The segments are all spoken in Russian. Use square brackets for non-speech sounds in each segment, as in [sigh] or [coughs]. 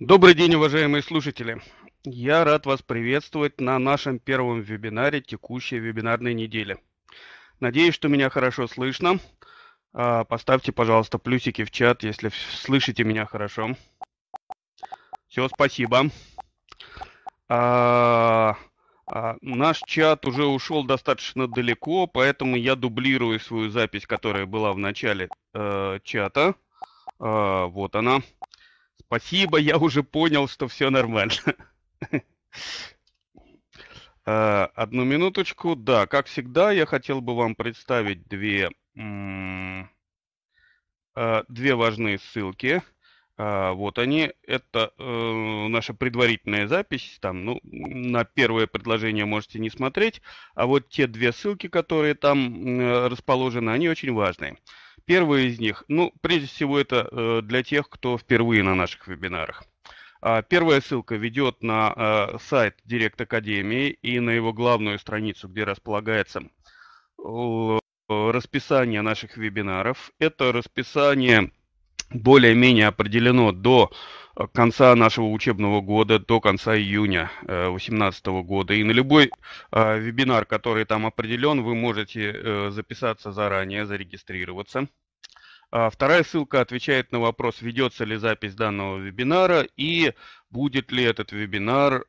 Добрый день, уважаемые слушатели! Я рад вас приветствовать на нашем первом вебинаре текущей вебинарной недели. Надеюсь, что меня хорошо слышно. А, поставьте, пожалуйста, плюсики в чат, если слышите меня хорошо. Все, спасибо. А, а, наш чат уже ушел достаточно далеко, поэтому я дублирую свою запись, которая была в начале э, чата. Э, вот она. Спасибо, я уже понял, что все нормально. [laughs] Э, одну минуточку. Да, как всегда, я хотел бы вам представить две, э, две важные ссылки. Э, вот они. Это наша предварительная запись. Там, ну, на первое предложение можете не смотреть. А вот те две ссылки, которые там расположены, они очень важные. Первое из них, ну, прежде всего, это э, для тех, кто впервые на наших вебинарах. А, первая ссылка ведет на э, сайт Директ Академии и на его главную страницу, где располагается э, расписание наших вебинаров. Это расписание более-менее определено до Э, конца нашего учебного года до конца июня 2018 э, года. И на любой э, вебинар, который там определен, вы можете записаться заранее, зарегистрироваться. А вторая ссылка отвечает на вопрос, ведется ли запись данного вебинара и будет ли этот вебинар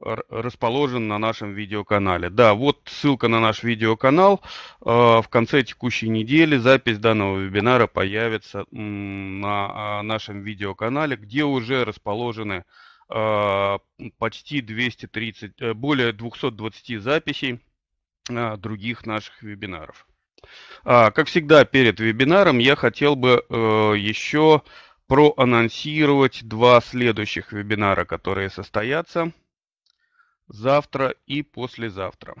расположен на нашем видеоканале. Да, вот ссылка на наш видеоканал. А, в конце текущей недели запись данного вебинара появится на а, нашем видеоканале, где уже расположены а, почти 230, э, более 220 записей других наших вебинаров. Как всегда, перед вебинаром я хотел бы э, еще проанонсировать два следующих вебинара, которые состоятся – завтра и послезавтра.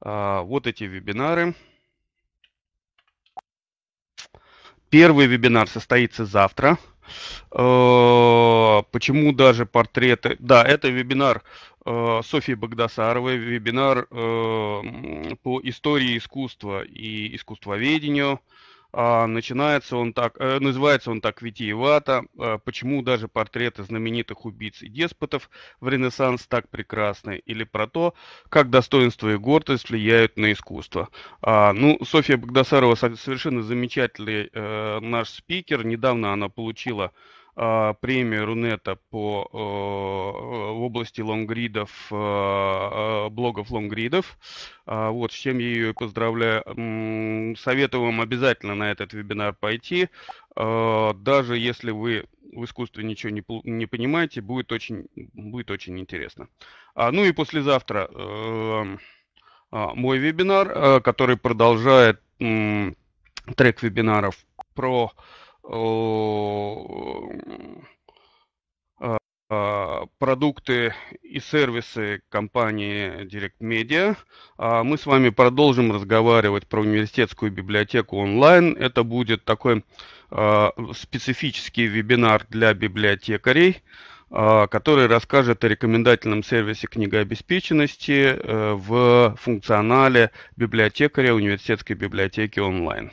А, вот эти вебинары. Первый вебинар состоится завтра. А, почему даже портреты? Да, это вебинар а, Софии Богдасаровой, вебинар по истории искусства и искусствоведению. А, начинается он так, э, называется он так витиевато, а, почему даже портреты знаменитых убийц и деспотов в Ренессанс так прекрасны, или про то, как достоинство и гордость влияют на искусство. А, ну, Софья Богдасарова совершенно замечательный э, наш спикер, недавно она получила а, премия Рунета по а, в области лонгридов, а, блогов лонгридов. Вот, с чем я ее поздравляю. Советую вам обязательно на этот вебинар пойти. Даже если вы в искусстве ничего не, не понимаете, будет очень, будет очень интересно. Ну и послезавтра эм, мой вебинар, э, который продолжает трек вебинаров про Э, э, продукты и сервисы компании Direct Media. А мы с вами продолжим разговаривать про университетскую библиотеку онлайн. Это будет такой э, специфический вебинар для библиотекарей, который расскажет о рекомендательном сервисе книгообеспеченности в функционале библиотекаря университетской библиотеки онлайн.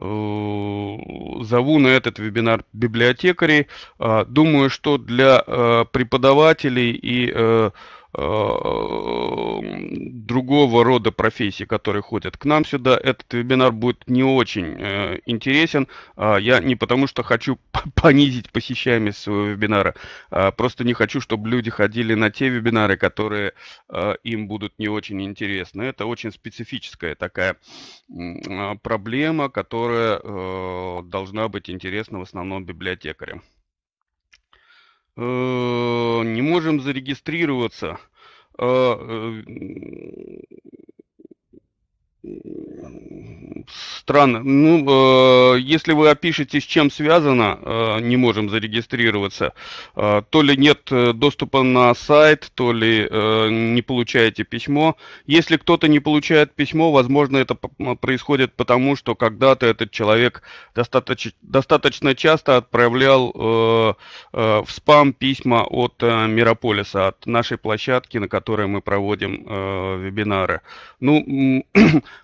Э, зову на этот вебинар библиотекарей. А, думаю, что для э, преподавателей и э, Э, другого рода профессий, которые ходят к нам сюда, этот вебинар будет не очень э, интересен. А, я не потому, что хочу [laughs] понизить посещаемость своего вебинара, а просто не хочу, чтобы люди ходили на те вебинары, которые э, им будут не очень интересны. Это очень специфическая такая а, проблема, которая должна быть интересна в основном библиотекарям. Э, не можем зарегистрироваться. А, э, странно. Ну, э, если вы опишете, с чем связано, э, не можем зарегистрироваться, э, то ли нет э, доступа на сайт, то ли э, не получаете письмо. Если кто-то не получает письмо, возможно, это происходит потому, что когда-то этот человек достаточно, достаточно часто отправлял э, э, в спам письма от э, Мирополиса, от нашей площадки, на которой мы проводим э, вебинары. Ну, [clears throat] э,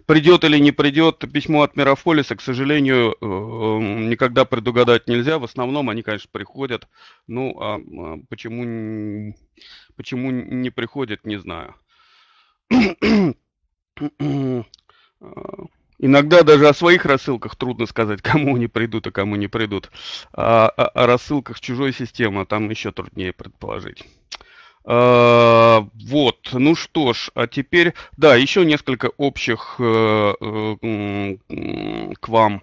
Придет или не придет письмо от Мегаполиса, к сожалению, эм, никогда предугадать нельзя. В основном они, конечно, приходят. Ну, а, а почему, почему не приходят, не знаю. [clears throat] Иногда даже о своих рассылках трудно сказать, кому они придут, а кому не придут. А, а о рассылках чужой системы там еще труднее предположить. Э, вот, ну что ж, а теперь, да, еще несколько общих э, э, к вам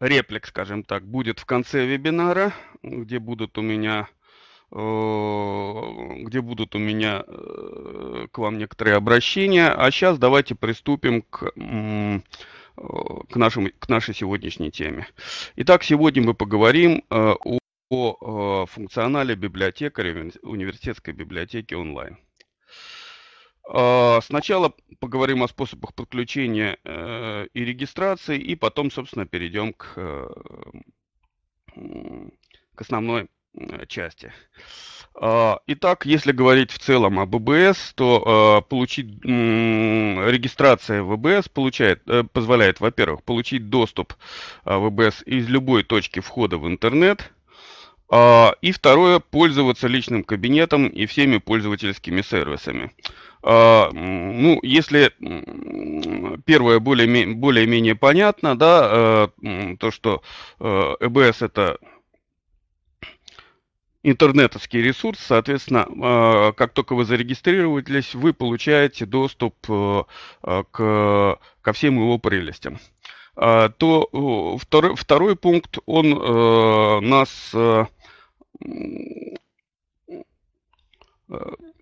реплик, скажем так, будет в конце вебинара, где будут у меня где будут у меня к вам некоторые обращения. А сейчас давайте приступим к, к, нашему, к нашей сегодняшней теме. Итак, сегодня мы поговорим о о э, функционале библиотекаря университетской библиотеки онлайн. А, сначала поговорим о способах подключения э, и регистрации, и потом, собственно, перейдем к, э, к основной части. А, итак, если говорить в целом о ВБС, то получить регистрация ВБС получает, позволяет, во-первых, получить доступ ВБС из любой точки входа в интернет – а, и второе, пользоваться личным кабинетом и всеми пользовательскими сервисами. А, ну, если первое более-менее более понятно, да, э, то, что э, ЭБС это интернетовский ресурс, соответственно, а, как только вы зарегистрировались, вы получаете доступ э, к, ко всем его прелестям то второй, второй пункт, он нас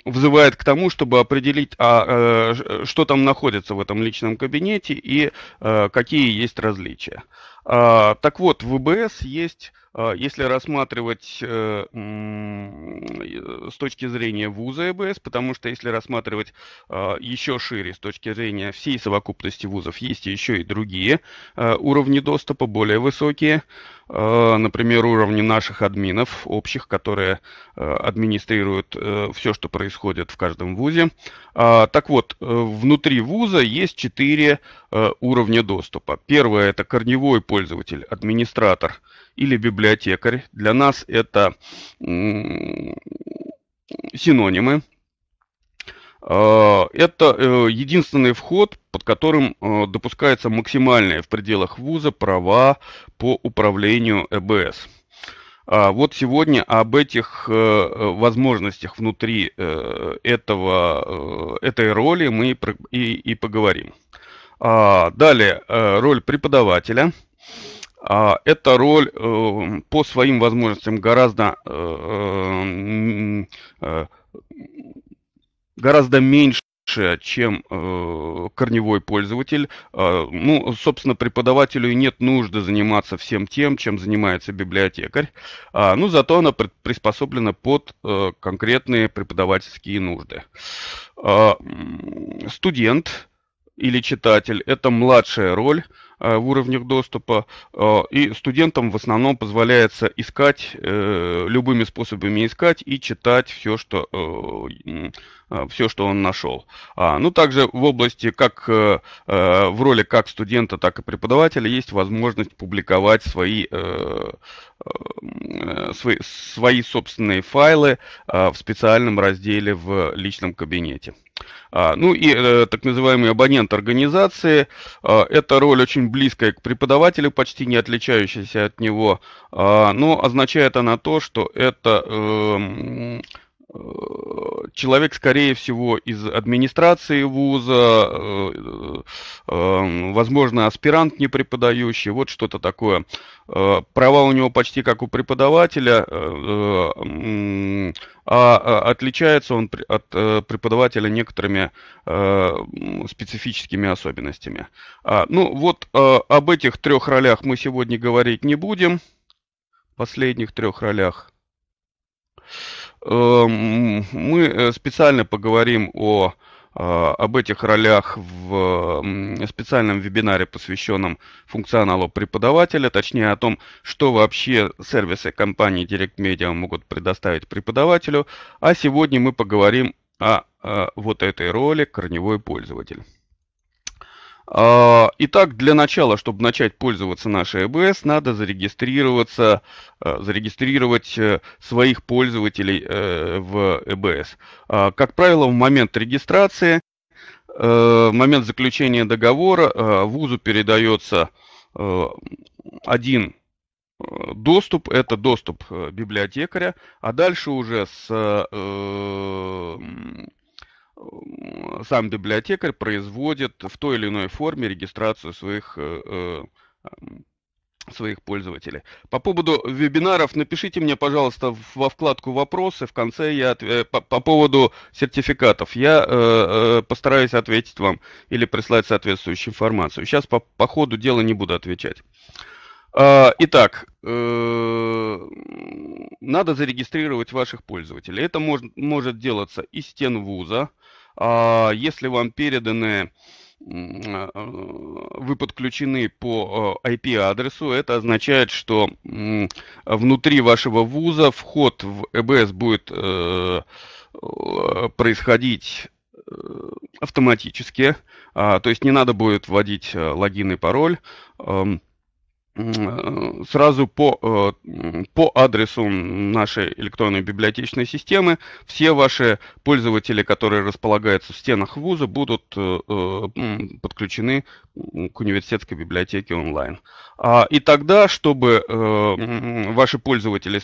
взывает к тому, чтобы определить, а, э, что там находится в этом личном кабинете и э, какие есть различия. А, так вот, в ВБС есть, а, если рассматривать э, э, с точки зрения вуза ЭБС, потому что если рассматривать а, еще шире с точки зрения всей совокупности вузов, есть еще и другие уровни доступа, более высокие, например, уровни наших админов общих, которые администрируют э, все, что происходит в каждом вузе. Так вот, внутри вуза есть четыре Э, уровня доступа. Первое – это корневой пользователь, администратор или библиотекарь. Для нас это синонимы. Э, это э, единственный вход, под которым допускается максимальные в пределах вуза права по управлению ЭБС. А вот сегодня об этих возможностях внутри этого, этой роли мы и, и поговорим. А, далее, э, роль преподавателя. А, Это роль э, по своим возможностям гораздо, э, гораздо меньше чем э, корневой пользователь. Э, ну, собственно, преподавателю нет нужды заниматься всем тем, чем занимается библиотекарь. А, ну, зато она приспособлена под э, конкретные преподавательские нужды. Э, студент или читатель – это младшая роль э, в уровнях доступа, э, и студентам в основном позволяется искать, э, любыми способами искать и читать все, что, все, что он нашел. а Ну, также в области, как в роли как студента, так и преподавателя есть возможность публиковать свои, свои, свои собственные файлы в специальном разделе в личном кабинете. А, ну и э, так называемый абонент организации. А, эта роль очень близкая к преподавателю, почти не отличающаяся от него. А, Но ну, означает она то, что это эм, Э, человек, скорее всего, из администрации вуза, э, э, возможно, аспирант не преподающий, вот что-то такое. Права у него почти как у преподавателя, а, а отличается он от преподавателя некоторыми специфическими особенностями. А, ну вот об этих трех ролях мы сегодня говорить не будем, последних трех ролях. Эм, мы э, специально поговорим о, э, об этих ролях в специальном вебинаре, посвященном функционалу преподавателя, точнее о том, что вообще сервисы компании Direct Media могут предоставить преподавателю. А сегодня мы поговорим о, о э, вот этой роли корневой пользователь. А, итак, для начала, чтобы начать пользоваться нашей ЭБС, надо зарегистрироваться, э, зарегистрировать э, своих пользователей э, в ЭБС. А, как правило, в момент регистрации, в момент заключения договора вузу передается один доступ, это доступ библиотекаря, а дальше уже с сам библиотекарь производит в той или иной форме регистрацию своих, э, э, своих пользователей. По поводу вебинаров напишите мне, пожалуйста, во вкладку «Вопросы». В конце я э, по, по поводу сертификатов. Я постараюсь ответить вам или прислать соответствующую информацию. Сейчас по, по ходу дела не буду отвечать. А, итак, надо зарегистрировать ваших пользователей. Это может, может делаться из стен вуза, а, если вам переданы а, э, вы подключены по IP-адресу, э, это означает, что внутри вашего вуза вход в ЭБС будет э, происходить автоматически, а, то есть не надо будет вводить логин и пароль. Э, сразу по, э, по адресу нашей электронной библиотечной системы все ваши пользователи, которые располагаются в стенах вуза, будут э, подключены к университетской библиотеке онлайн. А, и тогда, чтобы ваши пользователи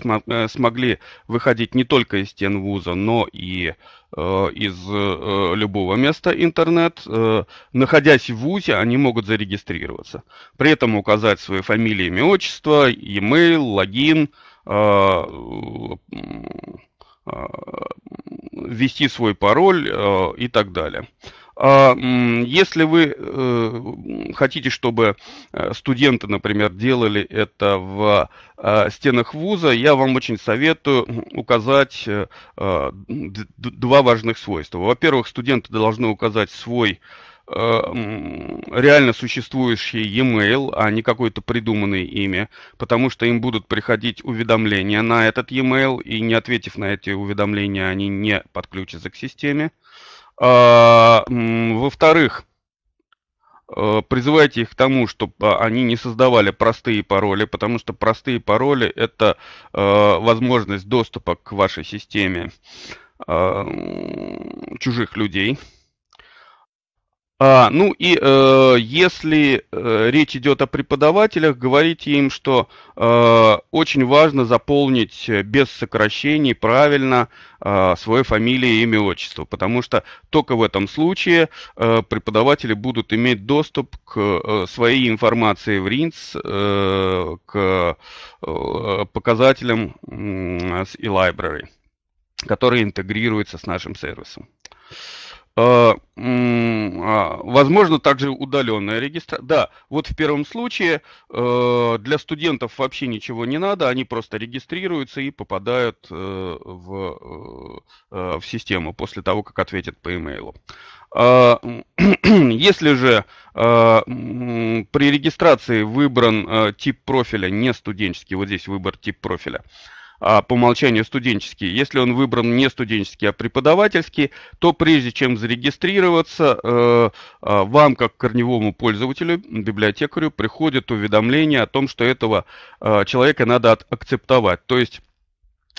смогли выходить не только из стен вуза, но и Э, из э, любого места интернет. Э, находясь в ВУЗе, они могут зарегистрироваться. При этом указать свои фамилии, имя, отчество, e-mail, логин, ввести свой пароль и так далее. А, если вы э, хотите, чтобы э, студенты, например, делали это в э, стенах вуза, я вам очень советую указать два важных свойства. Во-первых, студенты должны указать свой реально существующий e-mail, а не какое-то придуманное имя, потому что им будут приходить уведомления на этот e-mail, и не ответив на эти уведомления, они не подключатся к системе. А Во-вторых, э, призывайте их к тому, чтобы а, они не создавали простые пароли, потому что простые пароли это а, возможность доступа к вашей системе а, чужих людей. А, ну и э, если э, речь идет о преподавателях, говорите им, что э, очень важно заполнить без сокращений правильно э, а, свою фамилию, имя, отчество, потому что только в этом случае э, преподаватели будут иметь доступ к э, своей информации в РИНС, э, к э, показателям э, с e-library, которые интегрируются с нашим сервисом. Э, Э, а, возможно, также удаленная регистрация. Да, вот в первом случае э, для студентов вообще ничего не надо, они просто регистрируются и попадают э, в, в систему после того, как ответят по имейлу. А, [clears throat] если же при регистрации выбран тип профиля не студенческий, вот здесь выбор тип профиля, а, по умолчанию студенческий. Если он выбран не студенческий, а преподавательский, то прежде чем зарегистрироваться, э, а, вам, как корневому пользователю, библиотекарю, приходит уведомление о том, что этого э, человека надо от- акцептовать. То есть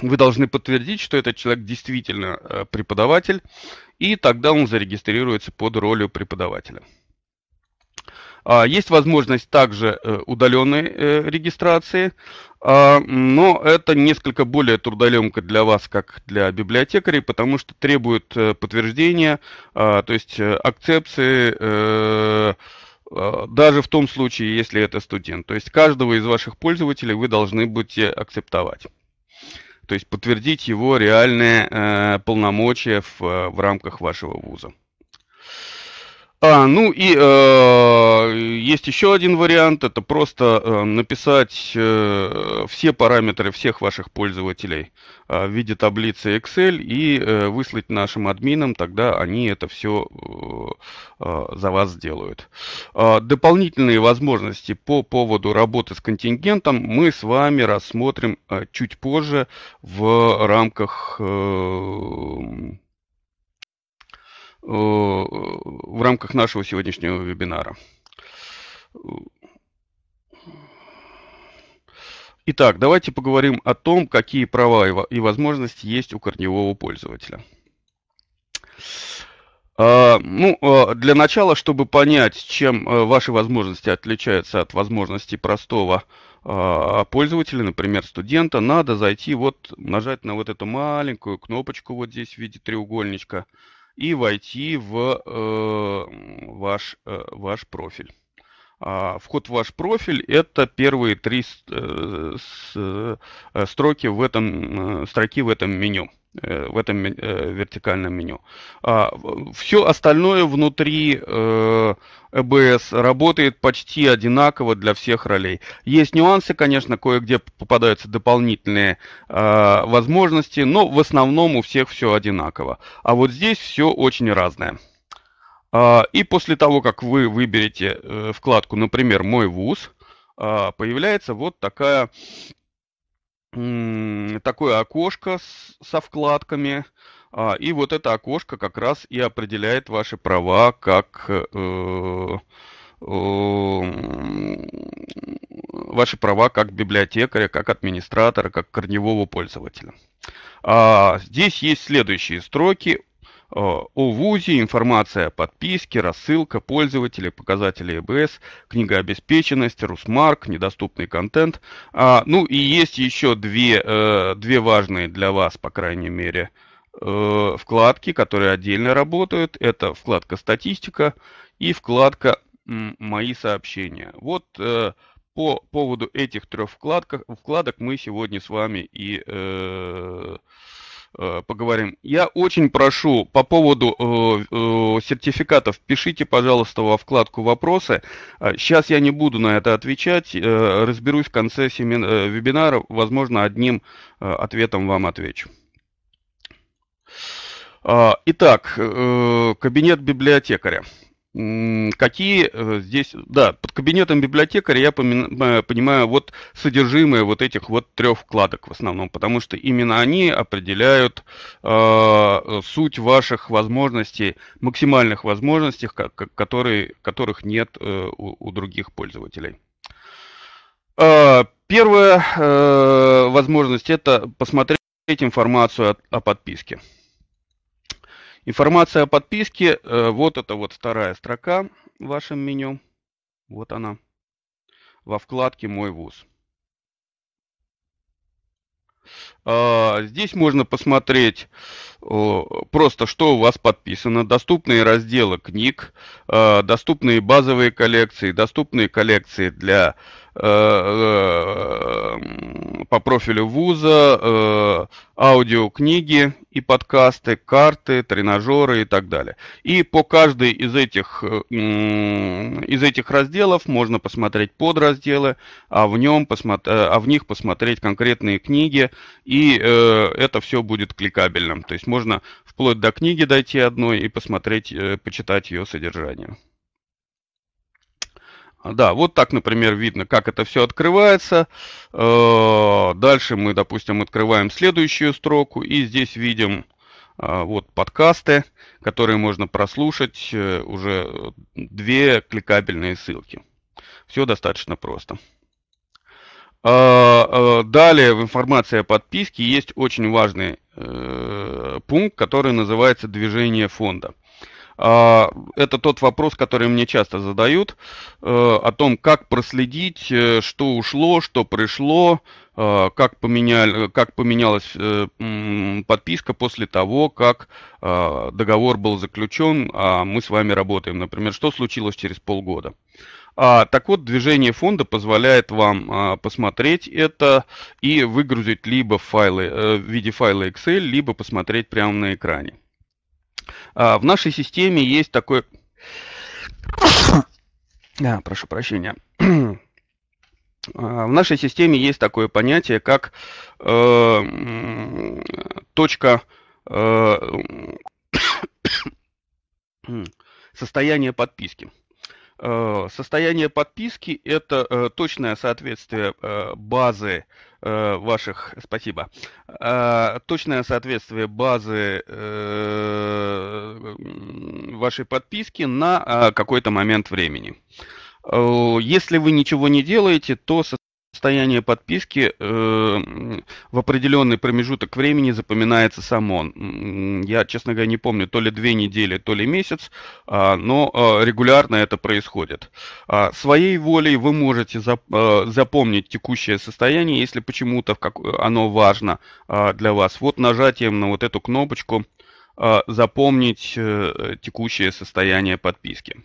вы должны подтвердить, что этот человек действительно э, преподаватель, и тогда он зарегистрируется под ролью преподавателя. А, есть возможность также э, удаленной э, регистрации, а, но это несколько более трудоемко для вас, как для библиотекарей, потому что требует э, подтверждения, а, то есть акцепции, даже в том случае, если это студент. То есть каждого из ваших пользователей вы должны будете акцептовать. То есть подтвердить его реальные полномочия в, в рамках вашего вуза. А, ну и э, есть еще один вариант, это просто э, написать э, все параметры всех ваших пользователей э, в виде таблицы Excel и э, выслать нашим админам, тогда они это все э, э, за вас сделают. Э, дополнительные возможности по поводу работы с контингентом мы с вами рассмотрим э, чуть позже в рамках... Э, Э, в рамках нашего сегодняшнего вебинара. Итак, давайте поговорим о том, какие права и возможности есть у корневого пользователя. А, ну, а, для начала, чтобы понять, чем э, ваши возможности отличаются от возможностей простого а, пользователя, например, студента, надо зайти, вот нажать на вот эту маленькую кнопочку вот здесь в виде треугольничка – и войти в э, ваш, э, ваш профиль. А, вход в ваш профиль – это первые три э, э, строки в этом, э, строки в этом меню. Э, в этом э, вертикальном меню. А, все остальное внутри э, ЭБС работает почти одинаково для всех ролей. Есть нюансы, конечно, кое-где попадаются дополнительные а, возможности, но в основном у всех все одинаково. А вот здесь все очень разное. А, и после того, как вы выберете вкладку, например, «Мой вуз», появляется вот такая такое окошко с, со вкладками, а, и вот это окошко как раз и определяет ваши права как э, э, ваши права как библиотекаря, как администратора, как корневого пользователя. А, здесь есть следующие строки Э, о ВУЗе, информация о подписке, рассылка, пользователи, показатели ЭБС, книга обеспеченности, Русмарк, недоступный контент. А, ну и есть еще две, э, две важные для вас, по крайней мере, э, вкладки, которые отдельно работают. Это вкладка «Статистика» и вкладка «Мои сообщения». Вот по поводу этих трех вкладках, вкладок мы сегодня с вами и... Э, Э, поговорим. Я очень прошу по поводу э, э, сертификатов, пишите, пожалуйста, во вкладку вопросы. Сейчас э, я не буду на это отвечать, э, разберусь в конце семин... Э, вебинара, возможно, одним ответом вам отвечу. А, итак, кабинет библиотекаря. Какие э, здесь, да, под кабинетом библиотекаря я э, понимаю вот содержимое вот этих вот трех вкладок в основном, потому что именно они определяют э, суть ваших возможностей, максимальных возможностей, которые, которых нет э, у, у других пользователей. Э, первая э, возможность это посмотреть информацию о, о подписке. Информация о подписке. Э, вот это вот вторая строка в вашем меню. Вот она. Во вкладке «Мой вуз». А, здесь можно посмотреть просто, что у вас подписано. Доступные разделы книг, а, доступные базовые коллекции, доступные коллекции для э, э, по профилю вуза, э, аудиокниги и подкасты, карты, тренажеры и так далее. И по каждой из этих, из этих разделов можно посмотреть подразделы, а в, нем посмотри, а в них посмотреть конкретные книги и и э, это все будет кликабельным. То есть можно вплоть до книги дойти одной и посмотреть, э, почитать ее содержание. Да, вот так, например, видно, как это все открывается. Э, дальше мы, допустим, открываем следующую строку, и здесь видим э, вот подкасты, которые можно прослушать, э, уже две кликабельные ссылки. Все достаточно просто. А, а, далее в информации о подписке есть очень важный э, пункт, который называется движение фонда. А, это тот вопрос, который мне часто задают, э, о том, как проследить, э, что ушло, что пришло, э, как, поменяли, как поменялась подписка после того, как договор был заключен, а мы с вами работаем. Например, что случилось через полгода. А, так вот, движение фонда позволяет вам а, посмотреть это и выгрузить либо файлы, в виде файла Excel, либо посмотреть прямо на экране. А, в нашей системе есть такой... [coughs] Да, прошу прощения. [coughs] А, в нашей системе есть такое понятие, как э, точка э, [coughs] состояния подписки. Э, состояние подписки – это э, точное соответствие э, базы Э, ваших, спасибо, а, точное соответствие базы э, вашей подписки на а, какой-то момент времени. Э, если вы ничего не делаете, то состояние подписки э, в определенный промежуток времени запоминается сам он. Я, честно говоря, не помню, то ли две недели, то ли месяц, э, но э, регулярно это происходит. Э, своей волей вы можете зап, э, запомнить текущее состояние, если почему-то как, оно важно э, для вас. Вот нажатием на вот эту кнопочку э, «Запомнить э, текущее состояние подписки».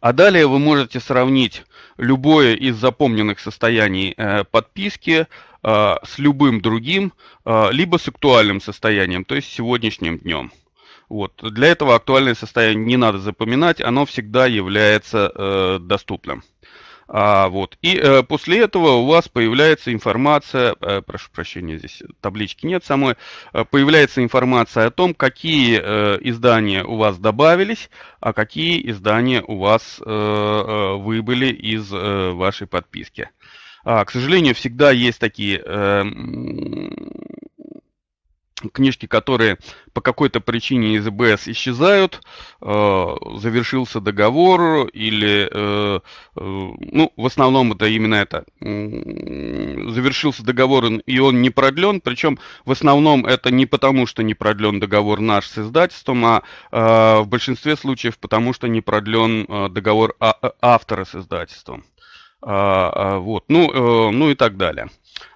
А далее вы можете сравнить любое из запомненных состояний э, подписки э, с любым другим, э, либо с актуальным состоянием, то есть сегодняшним днем. Вот. Для этого актуальное состояние не надо запоминать, оно всегда является доступным. А, вот. И э, после этого у вас появляется информация, э, прошу прощения, здесь таблички нет самой, э, появляется информация о том, какие э, издания у вас добавились, а какие издания у вас э, э выбыли из э, вашей подписки. А, к сожалению, всегда есть такие э, книжки, которые по какой-то причине из ИБС исчезают, э, завершился договор или, э, э, ну, в основном это именно это, э, завершился договор и он не продлен, причем в основном это не потому, что не продлен договор наш с издательством, а э, в большинстве случаев потому, что не продлен э, договор а э, автора с издательством. А, а, вот, ну, э, ну и так далее.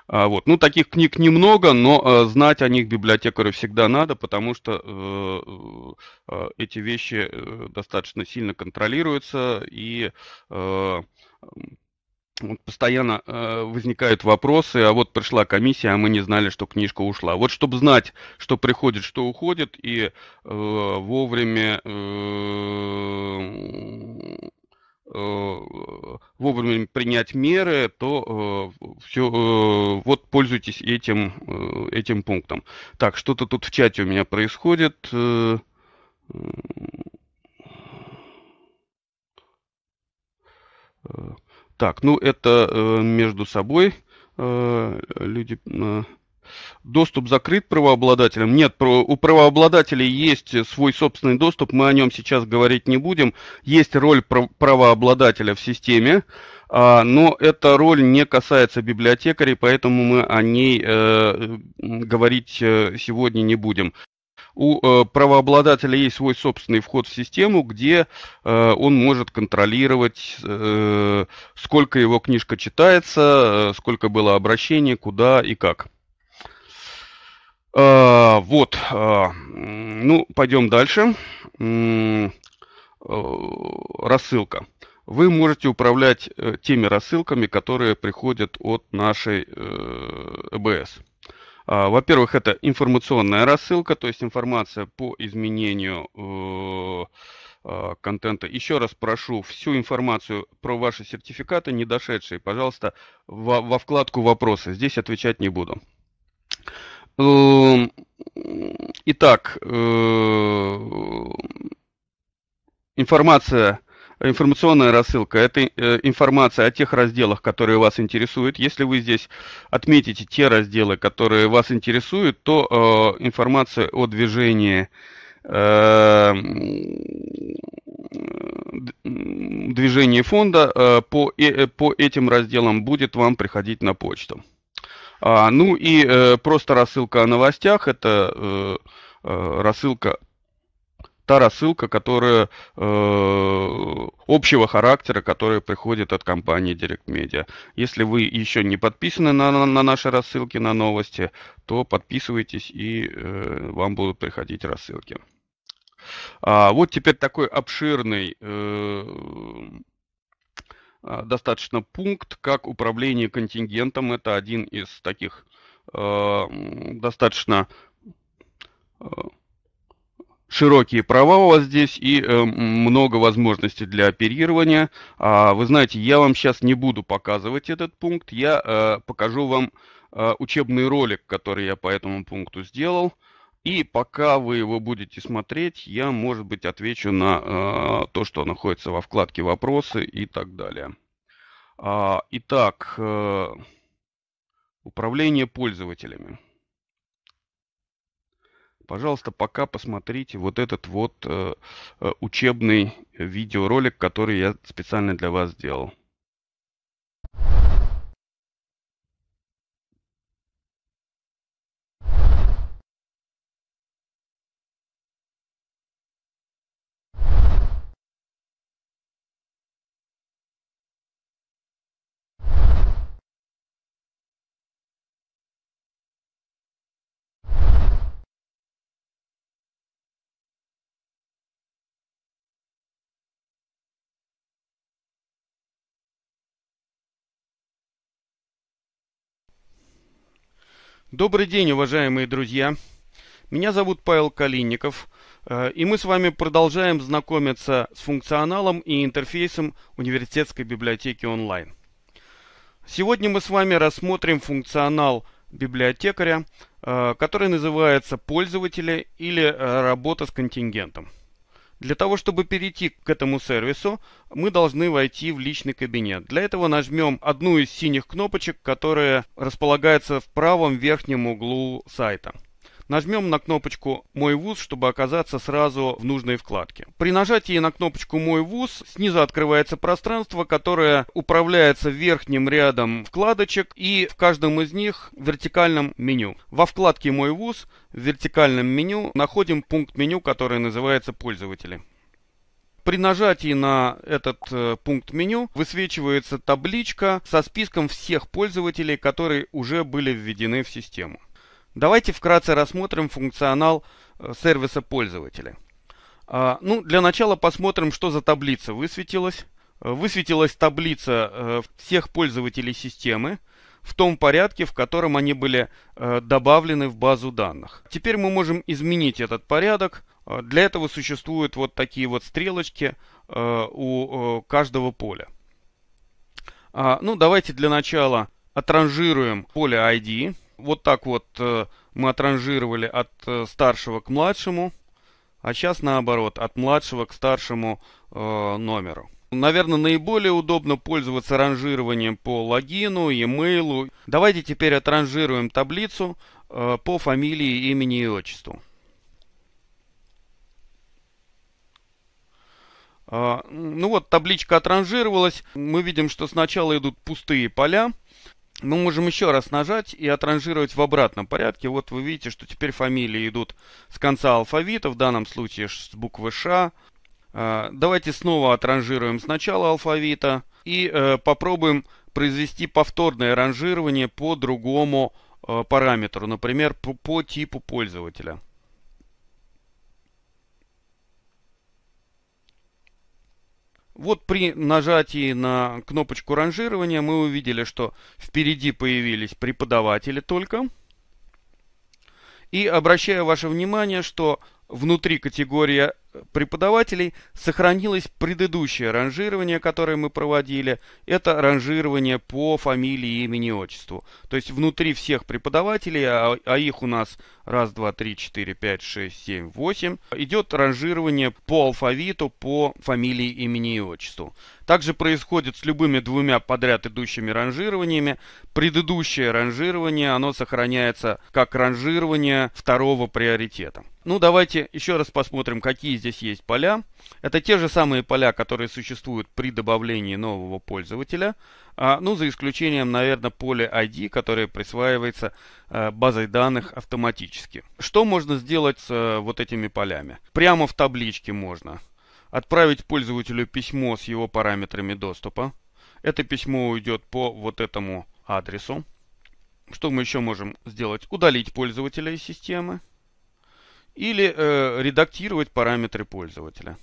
А, вот. Ну, таких книг немного, но э, знать о них библиотекарю всегда надо, потому что э, э, эти вещи э, достаточно сильно контролируются, и э, постоянно э, возникают вопросы, а вот пришла комиссия, а мы не знали, что книжка ушла. Вот чтобы знать, что приходит, что уходит, и э, вовремя... Э, Э, вовремя принять меры, то э, все, э, вот пользуйтесь этим, этим пунктом. Так, что-то тут в чате у меня происходит. Так, ну это между собой люди Доступ закрыт правообладателям? Нет, у правообладателей есть свой собственный доступ, мы о нем сейчас говорить не будем. Есть роль правообладателя в системе, а, но эта роль не касается библиотекарей, поэтому мы о ней э, говорить э, сегодня не будем у э, правообладателя есть свой собственный вход в систему, где э, он может контролировать, сколько его книжка читается, сколько было обращений, куда и как. Э, вот, э, ну, пойдем дальше. Э, рассылка. Вы можете управлять теми рассылками, которые приходят от нашей ЭБС. А, во-первых, это информационная рассылка, то есть информация по изменению контента. Еще раз прошу всю информацию про ваши сертификаты, не дошедшие, пожалуйста, во, во вкладку «Вопросы». Здесь отвечать не буду. Эм, итак, э, информация информационная рассылка – это э, информация о тех разделах, которые вас интересуют. Если вы здесь отметите те разделы, которые вас интересуют, то э, информация о движении э, фонда по, по этим разделам будет вам приходить на почту. А, ну и э, просто рассылка о новостях, это э, э, рассылка та рассылка, которая э, общего характера, которая приходит от компании Direct Media. Если вы еще не подписаны на, на, на наши рассылки, на новости, то подписывайтесь и э, вам будут приходить рассылки. А, вот теперь такой обширный э, Э, достаточно пункт, как управление контингентом. Это один из таких э, достаточно э, широкие права у вас здесь и э, много возможностей для оперирования. А, вы знаете, я вам сейчас не буду показывать этот пункт, я э, покажу вам э, учебный ролик, который я по этому пункту сделал. И пока вы его будете смотреть, я, может быть, отвечу на э, то, что находится во вкладке «Вопросы» и так далее. А, итак, э, управление пользователями. Пожалуйста, пока посмотрите вот этот вот э, э учебный видеоролик, который я специально для вас сделал. Добрый день, уважаемые друзья! Меня зовут Павел Калинников, э, и мы с вами продолжаем знакомиться с функционалом и интерфейсом университетской библиотеки онлайн. Сегодня мы с вами рассмотрим функционал библиотекаря, э, который называется «Пользователи» или «Работа с контингентом». Для того, чтобы перейти к этому сервису, мы должны войти в личный кабинет. Для этого нажмем одну из синих кнопочек, которая располагается в правом верхнем углу сайта. Нажмем на кнопочку «Мой вуз», чтобы оказаться сразу в нужной вкладке. При нажатии на кнопочку «Мой вуз» снизу открывается пространство, которое управляется верхним рядом вкладочек и в каждом из них вертикальном меню. Во вкладке «Мой вуз» в вертикальном меню находим пункт меню, который называется «Пользователи». При нажатии на этот э, пункт меню высвечивается табличка со списком всех пользователей, которые уже были введены в систему. Давайте вкратце рассмотрим функционал э, сервиса пользователя. А, ну, для начала посмотрим, что за таблица высветилась. Э, высветилась таблица э, всех пользователей системы в том порядке, в котором они были добавлены в базу данных. Теперь мы можем изменить этот порядок. Для этого существуют вот такие вот стрелочки у каждого поля. А, ну, давайте для начала отранжируем поле ID. Вот так вот э, мы отранжировали от э, старшего к младшему, а сейчас наоборот, от младшего к старшему э, номеру. Наверное, наиболее удобно пользоваться ранжированием по логину, e-mail. Давайте теперь отранжируем таблицу по фамилии, имени и отчеству. А, ну вот, табличка отранжировалась. Мы видим, что сначала идут пустые поля мы ну, можем еще раз нажать и отранжировать в обратном порядке. Вот вы видите, что теперь фамилии идут с конца алфавита, в данном случае с буквы Ш. А, давайте снова отранжируем с начала алфавита и э, попробуем произвести повторное ранжирование по другому э, параметру, например, по, по типу пользователя. Вот при нажатии на кнопочку ранжирования мы увидели, что впереди появились преподаватели только. И обращаю ваше внимание, что внутри категории преподавателей сохранилось предыдущее ранжирование, которое мы проводили. Это ранжирование по фамилии, имени, отчеству. То есть внутри всех преподавателей, а, а их у нас раз, два, три, четыре, пять, шесть, семь, восемь, идет ранжирование по алфавиту, по фамилии, имени и отчеству. Также происходит с любыми двумя подряд идущими ранжированиями. Предыдущее ранжирование, оно сохраняется как ранжирование второго приоритета. Ну, давайте еще раз посмотрим, какие здесь здесь есть поля. Это те же самые поля, которые существуют при добавлении нового пользователя. А, ну, за исключением, наверное, поля ID, которое присваивается а, базой данных автоматически. Что можно сделать с а, вот этими полями? Прямо в табличке можно отправить пользователю письмо с его параметрами доступа. Это письмо уйдет по вот этому адресу. Что мы еще можем сделать? Удалить пользователя из системы или э, редактировать параметры пользователя.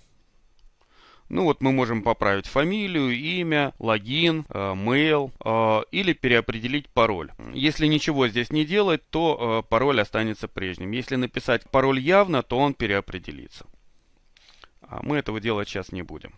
Ну вот мы можем поправить фамилию, имя, логин, э, mail э, или переопределить пароль. Если ничего здесь не делать, то э, пароль останется прежним. Если написать пароль явно, то он переопределится. А мы этого делать сейчас не будем.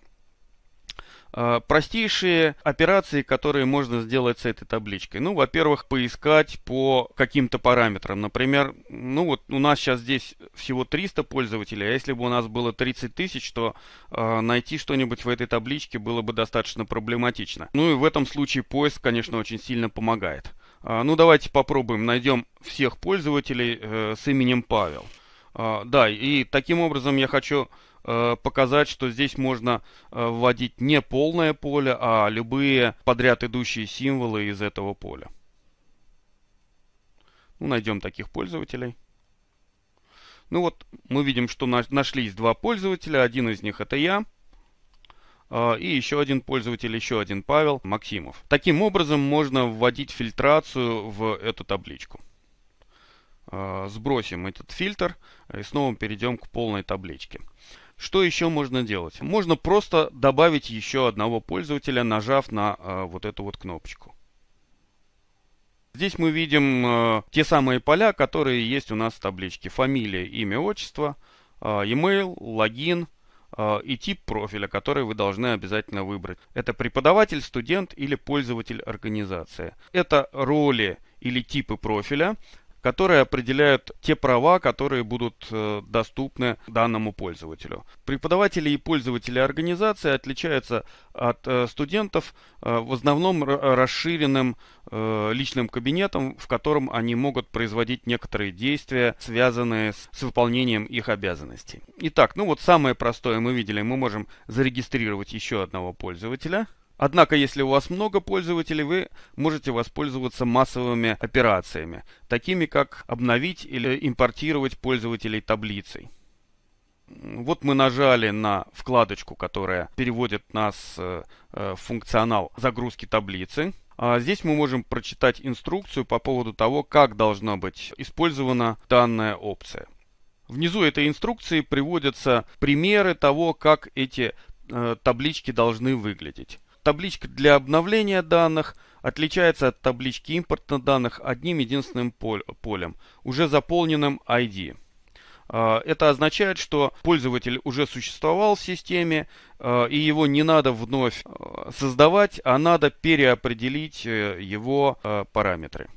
А, простейшие операции, которые можно сделать с этой табличкой. Ну, во-первых, поискать по каким-то параметрам. Например, ну вот у нас сейчас здесь всего 300 пользователей, а если бы у нас было 30 тысяч, то э, найти что-нибудь в этой табличке было бы достаточно проблематично. Ну и в этом случае поиск, конечно, очень сильно помогает. Э, ну, давайте попробуем, найдем всех пользователей э, с именем Павел. Э, да, и таким образом я хочу Э, показать, что здесь можно э, вводить не полное поле, а любые подряд идущие символы из этого поля. Ну, найдем таких пользователей. Ну вот, мы видим, что нашлись два пользователя. Один из них это я. Э, и еще один пользователь, еще один Павел Максимов. Таким образом можно вводить фильтрацию в эту табличку. Сбросим этот фильтр и снова перейдем к полной табличке. Что еще можно делать? Можно просто добавить еще одного пользователя, нажав на э, вот эту вот кнопочку. Здесь мы видим э, те самые поля, которые есть у нас в табличке. Фамилия, имя, отчество, э, email, логин э, и тип профиля, который вы должны обязательно выбрать. Это преподаватель, студент или пользователь организации. Это роли или типы профиля, которые определяют те права, которые будут э, доступны данному пользователю. Преподаватели и пользователи организации отличаются от э, студентов э, в основном расширенным личным кабинетом, в котором они могут производить некоторые действия, связанные с выполнением их обязанностей. Итак, ну вот самое простое мы видели, мы можем зарегистрировать еще одного пользователя – Однако, если у вас много пользователей, вы можете воспользоваться массовыми операциями, такими как обновить или импортировать пользователей таблицей. Вот мы нажали на вкладочку, которая переводит нас э, э, в функционал загрузки таблицы. А здесь мы можем прочитать инструкцию по поводу того, как должна быть использована данная опция. Внизу этой инструкции приводятся примеры того, как эти э, таблички должны выглядеть. Табличка для обновления данных отличается от таблички импорта данных одним единственным полем, уже заполненным ID. А, это означает, что пользователь уже существовал в системе, а, и его не надо вновь а, создавать, а надо переопределить э, его параметры.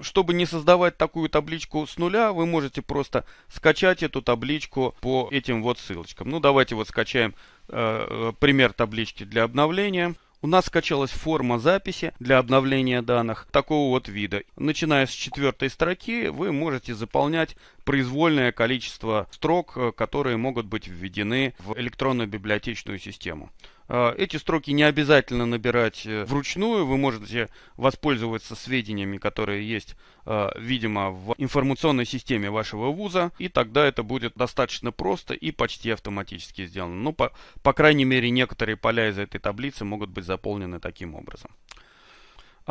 Чтобы не создавать такую табличку с нуля, вы можете просто скачать эту табличку по этим вот ссылочкам. Ну, давайте вот скачаем э, э, пример таблички для обновления. У нас скачалась форма записи для обновления данных такого вот вида. Начиная с четвертой строки, вы можете заполнять произвольное количество строк, э, которые могут быть введены в электронную библиотечную систему. А, эти строки не обязательно набирать э, вручную, вы можете воспользоваться сведениями, которые есть, а, видимо, в информационной системе вашего вуза, и тогда это будет достаточно просто и почти автоматически сделано. Но ну, по, по крайней мере, некоторые поля из этой таблицы могут быть заполнены таким образом.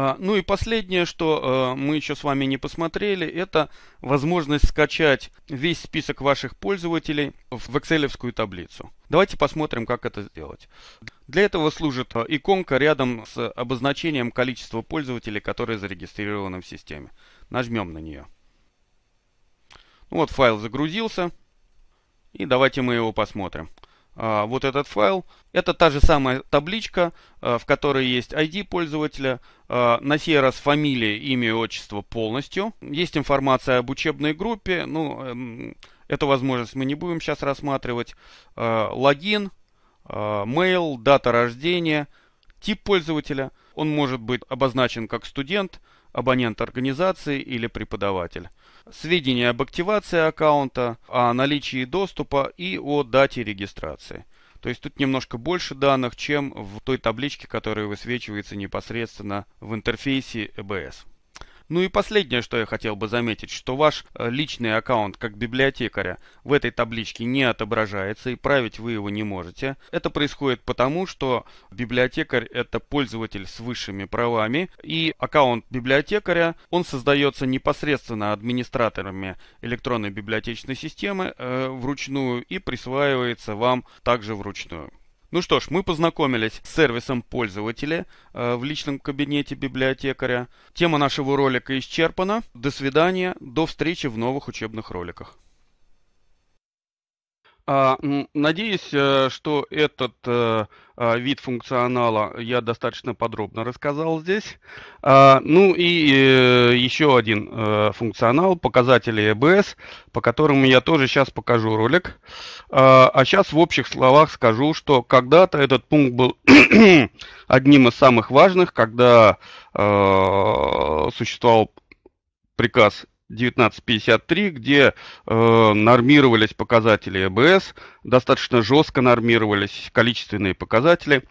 А, ну и последнее, что э, мы еще с вами не посмотрели, это возможность скачать весь список ваших пользователей в Excel таблицу. Давайте посмотрим, как это сделать. Для этого служит э, иконка рядом с обозначением количества пользователей, которые зарегистрированы в системе. Нажмем на нее. вот файл загрузился. И давайте мы его посмотрим. А, вот этот файл. Это та же самая табличка, а, в которой есть ID пользователя, а, на сей раз фамилия, имя отчество полностью. Есть информация об учебной группе, ну, эм, эту возможность мы не будем сейчас рассматривать. Логин, mail, дата рождения, тип пользователя. Он может быть обозначен как студент, абонент организации или преподаватель сведения об активации аккаунта, о наличии доступа и о дате регистрации. То есть тут немножко больше данных, чем в той табличке, которая высвечивается непосредственно в интерфейсе EBS. Э ну и последнее, что я хотел бы заметить, что ваш э, личный аккаунт как библиотекаря в этой табличке не отображается и править вы его не можете. Это происходит потому, что библиотекарь это пользователь с высшими правами и аккаунт библиотекаря, он создается непосредственно администраторами электронной библиотечной системы э, вручную и присваивается вам также вручную. Ну что ж, мы познакомились с сервисом пользователя э, в личном кабинете библиотекаря. Тема нашего ролика исчерпана. До свидания, до встречи в новых учебных роликах. А, надеюсь, э, что этот э, а, вид функционала я достаточно подробно рассказал здесь. А, ну и э, еще один функционал, показатели EBS, по которым я тоже сейчас покажу ролик. А сейчас в общих словах скажу, что когда-то этот пункт был [clears throat] одним из самых важных, когда существовал приказ 1953, где э, нормировались показатели ЭБС, достаточно жестко нормировались количественные показатели.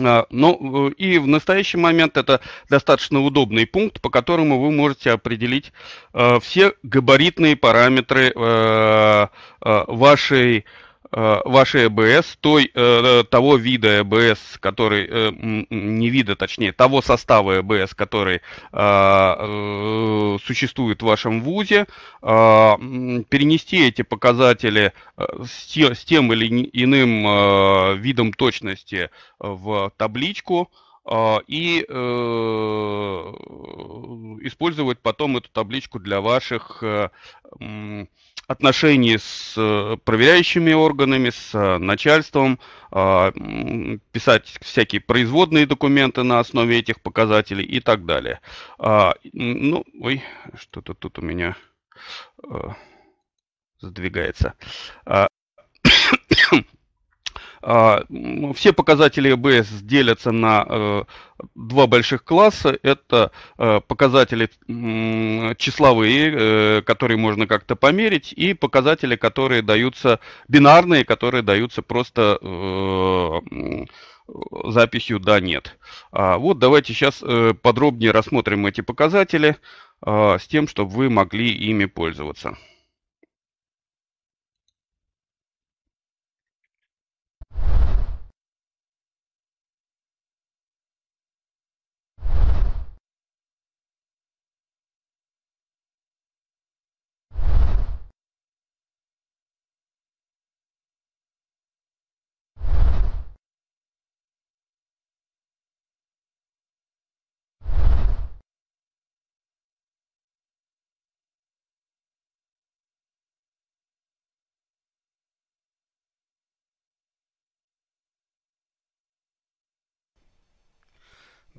А, но э, и в настоящий момент это достаточно удобный пункт, по которому вы можете определить э, все габаритные параметры э, э, вашей э, Э, вашей ЭБС, той, э, э, того вида ЭБС, который, не вида, точнее, того состава ЭБС, который существует в вашем ВУЗе, перенести эти показатели с тем или иным видом точности в табличку, и использовать потом эту табличку для ваших отношений с э, проверяющими органами, с э, начальством, а, писать всякие производные документы на основе этих показателей и так далее. А, ну, ой, что-то тут у меня сдвигается. Э, а, а, все показатели ЭБС делятся на э, два больших класса. Это э, показатели числовые, э, которые можно как-то померить, и показатели, которые даются бинарные, которые даются просто записью «да», «нет». А, вот давайте сейчас подробнее рассмотрим эти показатели а, с тем, чтобы вы могли ими пользоваться.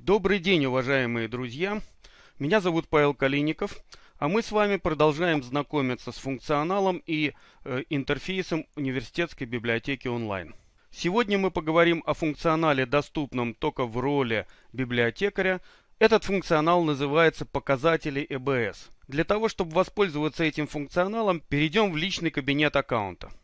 Добрый день, уважаемые друзья! Меня зовут Павел Калиников, а мы с вами продолжаем знакомиться с функционалом и э, интерфейсом университетской библиотеки онлайн. Сегодня мы поговорим о функционале, доступном только в роли библиотекаря. Этот функционал называется «Показатели ЭБС». Для того, чтобы воспользоваться этим функционалом, перейдем в личный кабинет аккаунта –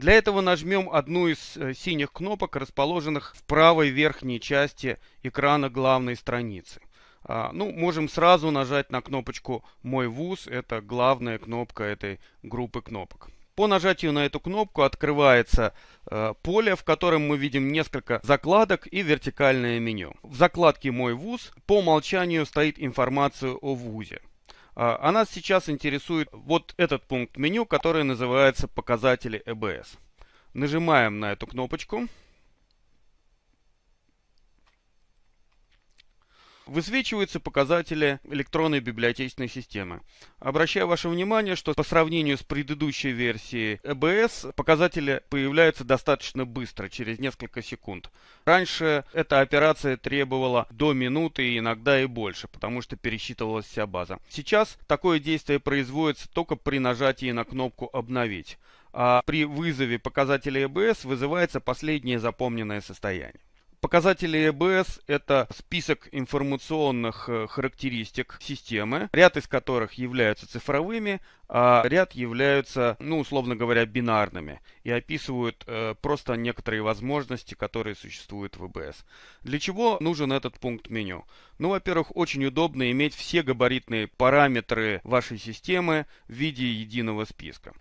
для этого нажмем одну из э, синих кнопок, расположенных в правой верхней части экрана главной страницы. А, ну, можем сразу нажать на кнопочку «Мой вуз». Это главная кнопка этой группы кнопок. По нажатию на эту кнопку открывается э, поле, в котором мы видим несколько закладок и вертикальное меню. В закладке «Мой вуз» по умолчанию стоит информация о вузе. А нас сейчас интересует вот этот пункт меню, который называется «Показатели ЭБС. Нажимаем на эту кнопочку. высвечиваются показатели электронной библиотечной системы. Обращаю ваше внимание, что по сравнению с предыдущей версией EBS э показатели появляются достаточно быстро, через несколько секунд. Раньше эта операция требовала до минуты, и иногда и больше, потому что пересчитывалась вся база. Сейчас такое действие производится только при нажатии на кнопку «Обновить», а при вызове показателя EBS э вызывается последнее запомненное состояние. Показатели ЭБС – это список информационных э, характеристик системы, ряд из которых являются цифровыми, а ряд являются, ну, условно говоря, бинарными и описывают э, просто некоторые возможности, которые существуют в ЭБС. Для чего нужен этот пункт меню? Ну, во-первых, очень удобно иметь все габаритные параметры вашей системы в виде единого списка.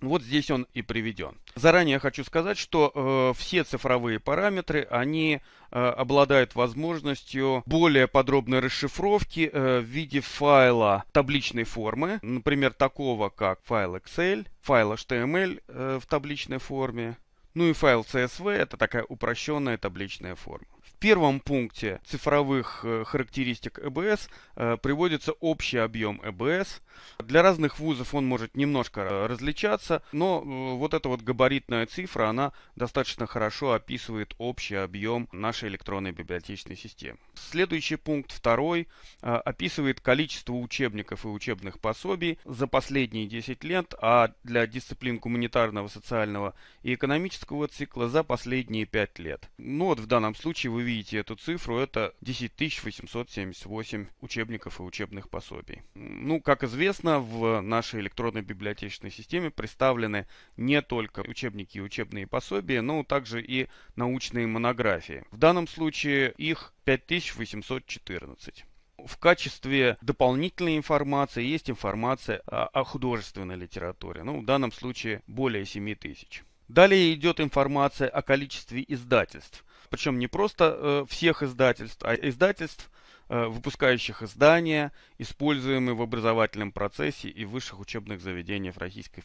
Вот здесь он и приведен. Заранее хочу сказать, что э, все цифровые параметры, они э, обладают возможностью более подробной расшифровки э, в виде файла табличной формы, например, такого как файл Excel, файл HTML э, в табличной форме, ну и файл CSV, это такая упрощенная табличная форма. В первом пункте цифровых э, характеристик ЭБС э, приводится общий объем ЭБС. Для разных вузов он может немножко э, различаться, но вот эта вот габаритная цифра, она достаточно хорошо описывает общий объем нашей электронной библиотечной системы. Следующий пункт, второй, описывает количество учебников и учебных пособий за последние 10 лет, а для дисциплин гуманитарного, социального и экономического цикла за последние 5 лет. Ну вот в данном случае вы видите эту цифру, это 10 878 учебников и учебных пособий. Ну, как известно, в нашей электронной библиотечной системе представлены не только учебники и учебные пособия, но также и научные монографии. В данном случае их 5814 в качестве дополнительной информации есть информация о, о художественной литературе. Ну, в данном случае более 7 тысяч. Далее идет информация о количестве издательств причем не просто э, всех издательств, а издательств, э, выпускающих издания, используемые в образовательном процессе и высших учебных заведениях Российской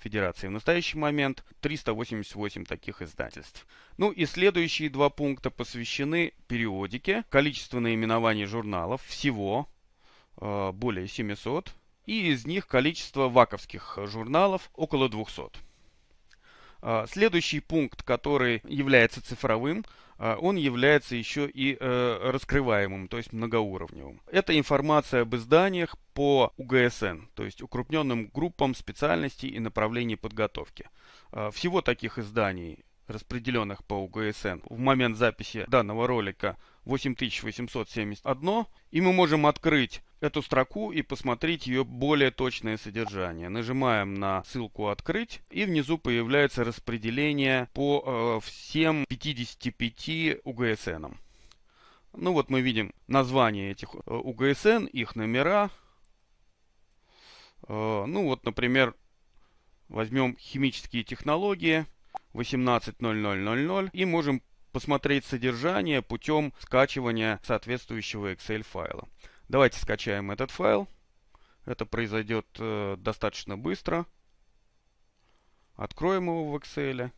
Федерации. В настоящий момент 388 таких издательств. Ну и следующие два пункта посвящены периодике, количество наименований журналов, всего э, более 700, и из них количество ваковских журналов около 200. Э, следующий пункт, который является цифровым, а, он является еще и э, раскрываемым, то есть многоуровневым. Это информация об изданиях по УГСН, то есть укрупненным группам специальностей и направлений подготовки. А, всего таких изданий распределенных по УГСН в момент записи данного ролика 8871, и мы можем открыть эту строку и посмотреть ее более точное содержание. Нажимаем на ссылку «Открыть» и внизу появляется распределение по э, всем 55 УГСН. Ну вот мы видим название этих э, УГСН, их номера. Э, ну вот, например, возьмем химические технологии – 18.00.00 и можем посмотреть содержание путем скачивания соответствующего Excel файла. Давайте скачаем этот файл. Это произойдет э, достаточно быстро. Откроем его в Excel.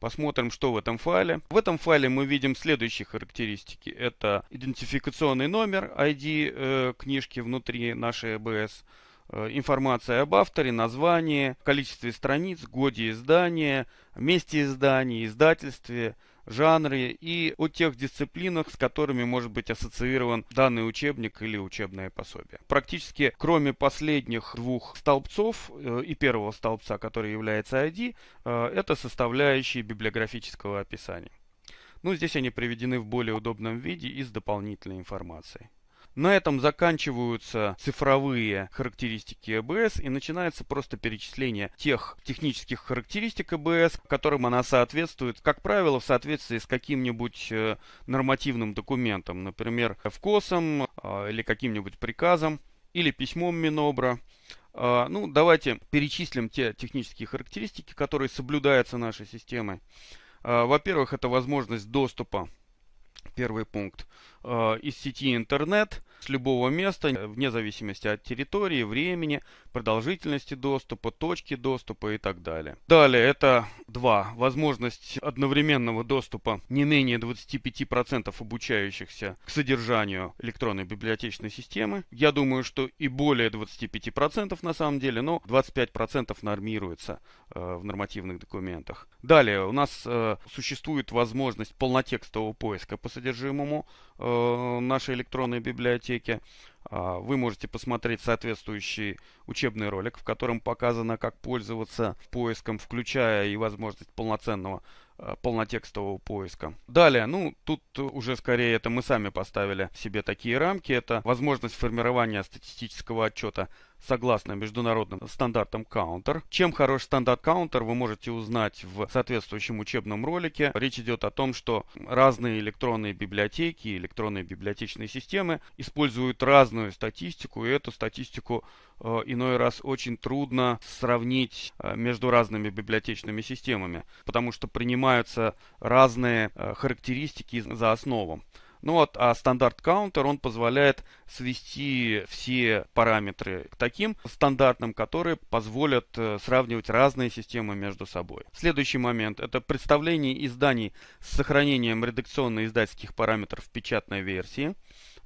Посмотрим, что в этом файле. В этом файле мы видим следующие характеристики. Это идентификационный номер, ID э, книжки внутри нашей ABS. Э, информация об авторе, название, количестве страниц, годе издания, месте издания, издательстве, жанре и о тех дисциплинах, с которыми может быть ассоциирован данный учебник или учебное пособие. Практически кроме последних двух столбцов э, и первого столбца, который является ID, э, это составляющие библиографического описания. Ну, здесь они приведены в более удобном виде и с дополнительной информацией. На этом заканчиваются цифровые характеристики ЭБС и начинается просто перечисление тех технических характеристик ЭБС, которым она соответствует, как правило, в соответствии с каким-нибудь э, нормативным документом, например, ФКОСом а, или каким-нибудь приказом или письмом Минобра. А, ну, давайте перечислим те технические характеристики, которые соблюдаются нашей системой. А, во-первых, это возможность доступа, первый пункт, из сети интернет с любого места, э, вне зависимости от территории, времени, продолжительности доступа, точки доступа и так далее. Далее это два: Возможность одновременного доступа не менее 25% обучающихся к содержанию электронной библиотечной системы. Я думаю, что и более 25% на самом деле, но 25% нормируется э, в нормативных документах. Далее у нас э, существует возможность полнотекстового поиска по содержимому э, нашей электронной библиотеки библиотеке. А, вы можете посмотреть соответствующий учебный ролик, в котором показано, как пользоваться поиском, включая и возможность полноценного а, полнотекстового поиска. Далее, ну, тут уже скорее это мы сами поставили себе такие рамки. Это возможность формирования статистического отчета согласно международным стандартам Counter. Чем хорош стандарт Counter, вы можете узнать в соответствующем учебном ролике. Речь идет о том, что разные электронные библиотеки, электронные библиотечные системы используют разную статистику, и эту статистику э, иной раз очень трудно сравнить э, между разными библиотечными системами, потому что принимаются разные э, характеристики за основу. Ну вот, а стандарт каунтер, он позволяет свести все параметры к таким стандартным, которые позволят э, сравнивать разные системы между собой. Следующий момент – это представление изданий с сохранением редакционно-издательских параметров в печатной версии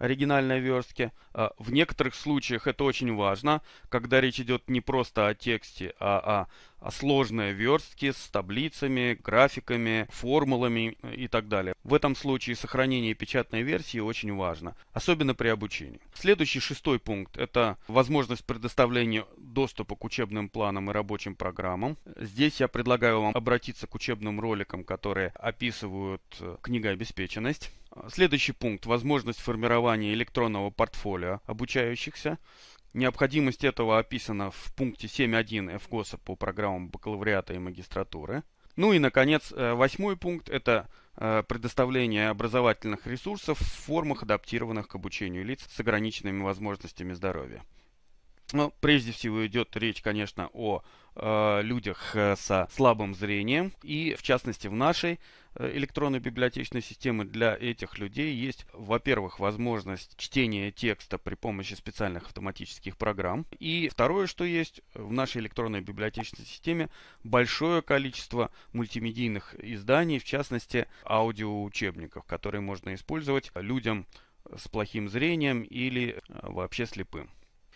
оригинальной верстке. А, в некоторых случаях это очень важно, когда речь идет не просто о тексте, а о, о сложной верстке с таблицами, графиками, формулами и так далее. В этом случае сохранение печатной версии очень важно, особенно при обучении. Следующий шестой пункт – это возможность предоставления доступа к учебным планам и рабочим программам. Здесь я предлагаю вам обратиться к учебным роликам, которые описывают э, книгообеспеченность. Следующий пункт – возможность формирования электронного портфолио обучающихся. Необходимость этого описана в пункте 7.1 ФГОСа по программам бакалавриата и магистратуры. Ну и, наконец, э, восьмой пункт – это э, предоставление образовательных ресурсов в формах, адаптированных к обучению лиц с ограниченными возможностями здоровья. Но ну, прежде всего идет речь, конечно, о э, людях э, со слабым зрением и, в частности, в нашей Э, электронной библиотечной системы для этих людей есть, во-первых, возможность чтения текста при помощи специальных автоматических программ. И второе, что есть в нашей электронной библиотечной системе, большое количество мультимедийных изданий, в частности, аудиоучебников, которые можно использовать людям с плохим зрением или э, вообще слепым.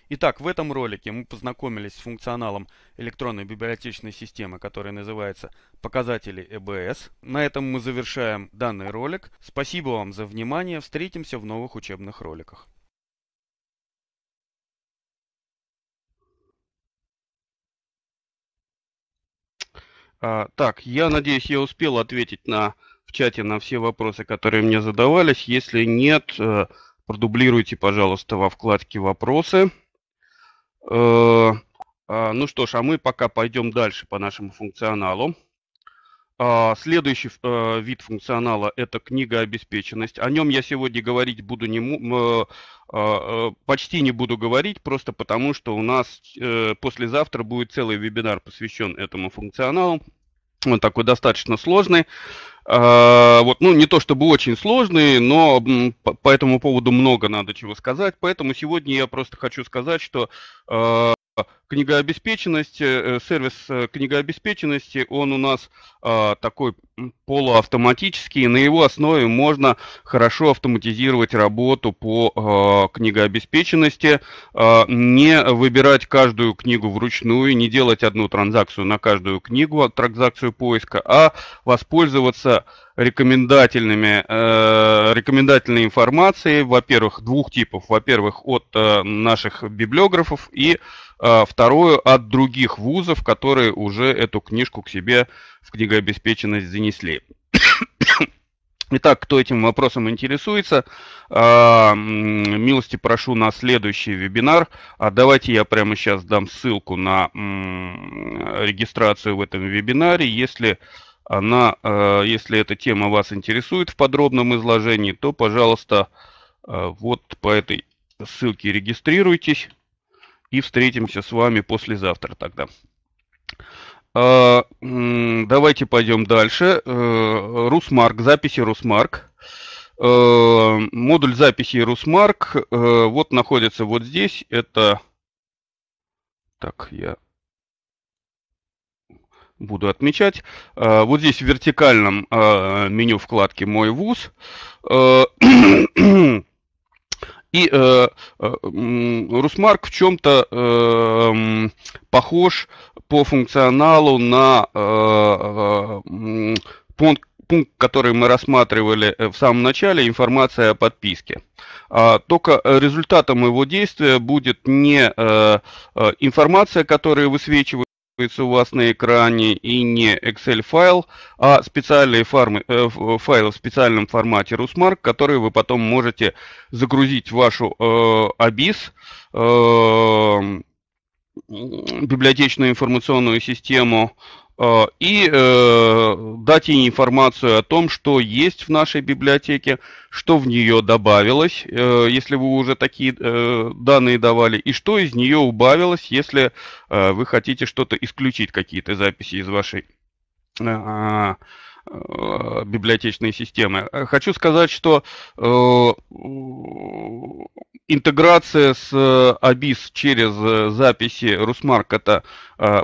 Итак, в этом ролике мы познакомились с функционалом электронной библиотечной системы, который называется «Показатели ЭБС». На этом мы завершаем данный ролик. Спасибо вам за внимание. Встретимся в новых учебных роликах. А, так, я надеюсь, я успел ответить на в чате на все вопросы, которые мне задавались. Если нет, э, продублируйте, пожалуйста, во вкладке «Вопросы». Э, а, ну что ж, а мы пока пойдем дальше по нашему функционалу. А, следующий э, вид функционала – это книга обеспеченность. О нем я сегодня говорить буду не, э, а, почти не буду говорить, просто потому что у нас послезавтра будет целый вебинар, посвящен этому функционалу. Он такой достаточно сложный. А, вот, ну, не то чтобы очень сложные, но по этому поводу много надо чего сказать. Поэтому сегодня я просто хочу сказать, что а, книгообеспеченность, э, сервис э, книгообеспеченности, он у нас а, такой полуавтоматический, на его основе можно хорошо автоматизировать работу по а, книгообеспеченности, а, не выбирать каждую книгу вручную, не делать одну транзакцию на каждую книгу, транзакцию поиска, а воспользоваться рекомендательными, э, рекомендательной информацией, во-первых, двух типов. Во-первых, от э, наших библиографов и а, вторую от других вузов, которые уже эту книжку к себе в книгообеспеченность занесли. [coughs] Итак, кто этим вопросом интересуется, а, милости прошу на следующий вебинар. А давайте я прямо сейчас дам ссылку на регистрацию в этом вебинаре. Если, она, а, если эта тема вас интересует в подробном изложении, то, пожалуйста, вот по этой ссылке регистрируйтесь и встретимся с вами послезавтра тогда. А, давайте пойдем дальше. Э, Русмарк, записи Русмарк. Э, модуль записи Русмарк э, вот находится вот здесь. Это... Так, я буду отмечать. А, вот здесь в вертикальном а, меню вкладки «Мой вуз». [clears throat] И э, э, Русмарк в чем-то э, похож по функционалу на э, э, пункт, пункт, который мы рассматривали э, в самом начале, информация о подписке. А только результатом его действия будет не э, э, информация, которая высвечивается, высвечивается у вас на экране и не Excel файл, а специальные фармы, э, файлы в специальном формате Rusmark, которые вы потом можете загрузить в вашу э, ABIS, э, библиотечную информационную систему, а, и э, дать ей информацию о том, что есть в нашей библиотеке, что в нее добавилось, э, если вы уже такие э, данные давали, и что из нее убавилось, если э, вы хотите что-то исключить, какие-то записи из вашей э, Э, библиотечные системы. Э, хочу сказать, что э, интеграция с ABIS через записи Русмаркета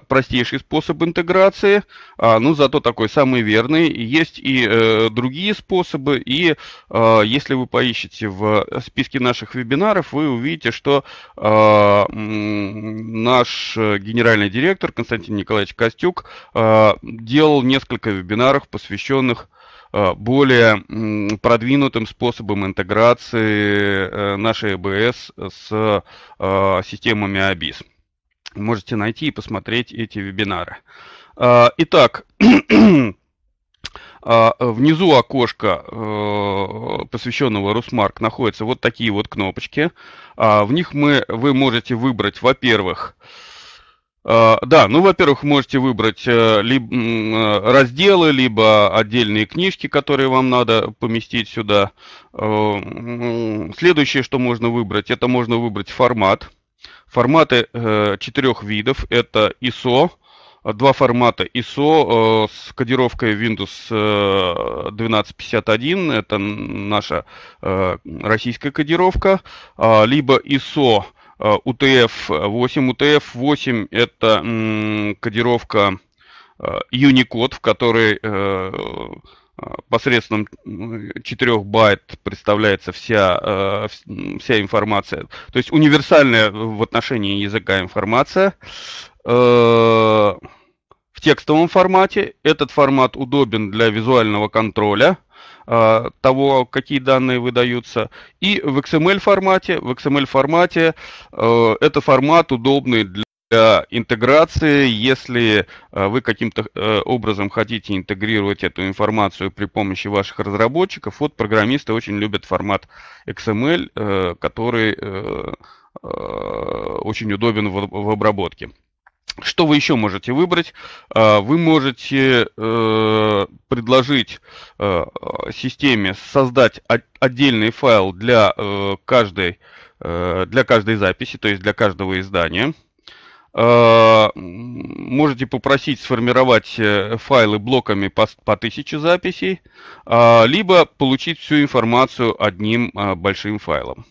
простейший способ интеграции, а, ну зато такой самый верный. Есть и другие способы, и если вы поищете в списке наших вебинаров, вы увидите, что наш генеральный директор Константин Николаевич Костюк делал несколько вебинаров, посвященных посвященных э, более продвинутым способом интеграции э, нашей ЭБС с э, системами АБИС. Можете найти и посмотреть эти вебинары. Итак, [clears throat] внизу окошка, посвященного Русмарк, находятся вот такие вот кнопочки. В них мы, вы можете выбрать, во-первых, а, да, ну, во-первых, можете выбрать э, либо э, разделы, либо отдельные книжки, которые вам надо поместить сюда. Э, следующее, что можно выбрать, это можно выбрать формат. Форматы четырех видов. Это ISO, два формата ISO с кодировкой Windows 1251, это наша российская кодировка, а, либо ISO UTF-8. Э, UTF-8 это кодировка э, Unicode, в которой э, посредством 4 байт представляется вся, вся информация. То есть универсальная в отношении языка информация текстовом формате. Этот формат удобен для визуального контроля а, того, какие данные выдаются. И в XML формате. В XML формате э, это формат удобный для интеграции, если э, вы каким-то э, образом хотите интегрировать эту информацию при помощи ваших разработчиков, вот программисты очень любят формат XML, э, который очень удобен в обработке. Что вы еще можете выбрать? Э, вы можете э, предложить э, системе создать отдельный файл для каждой, для каждой записи, то есть для каждого издания. Можете попросить сформировать файлы блоками по, по 1000 записей, а, либо получить всю информацию одним большим файлом.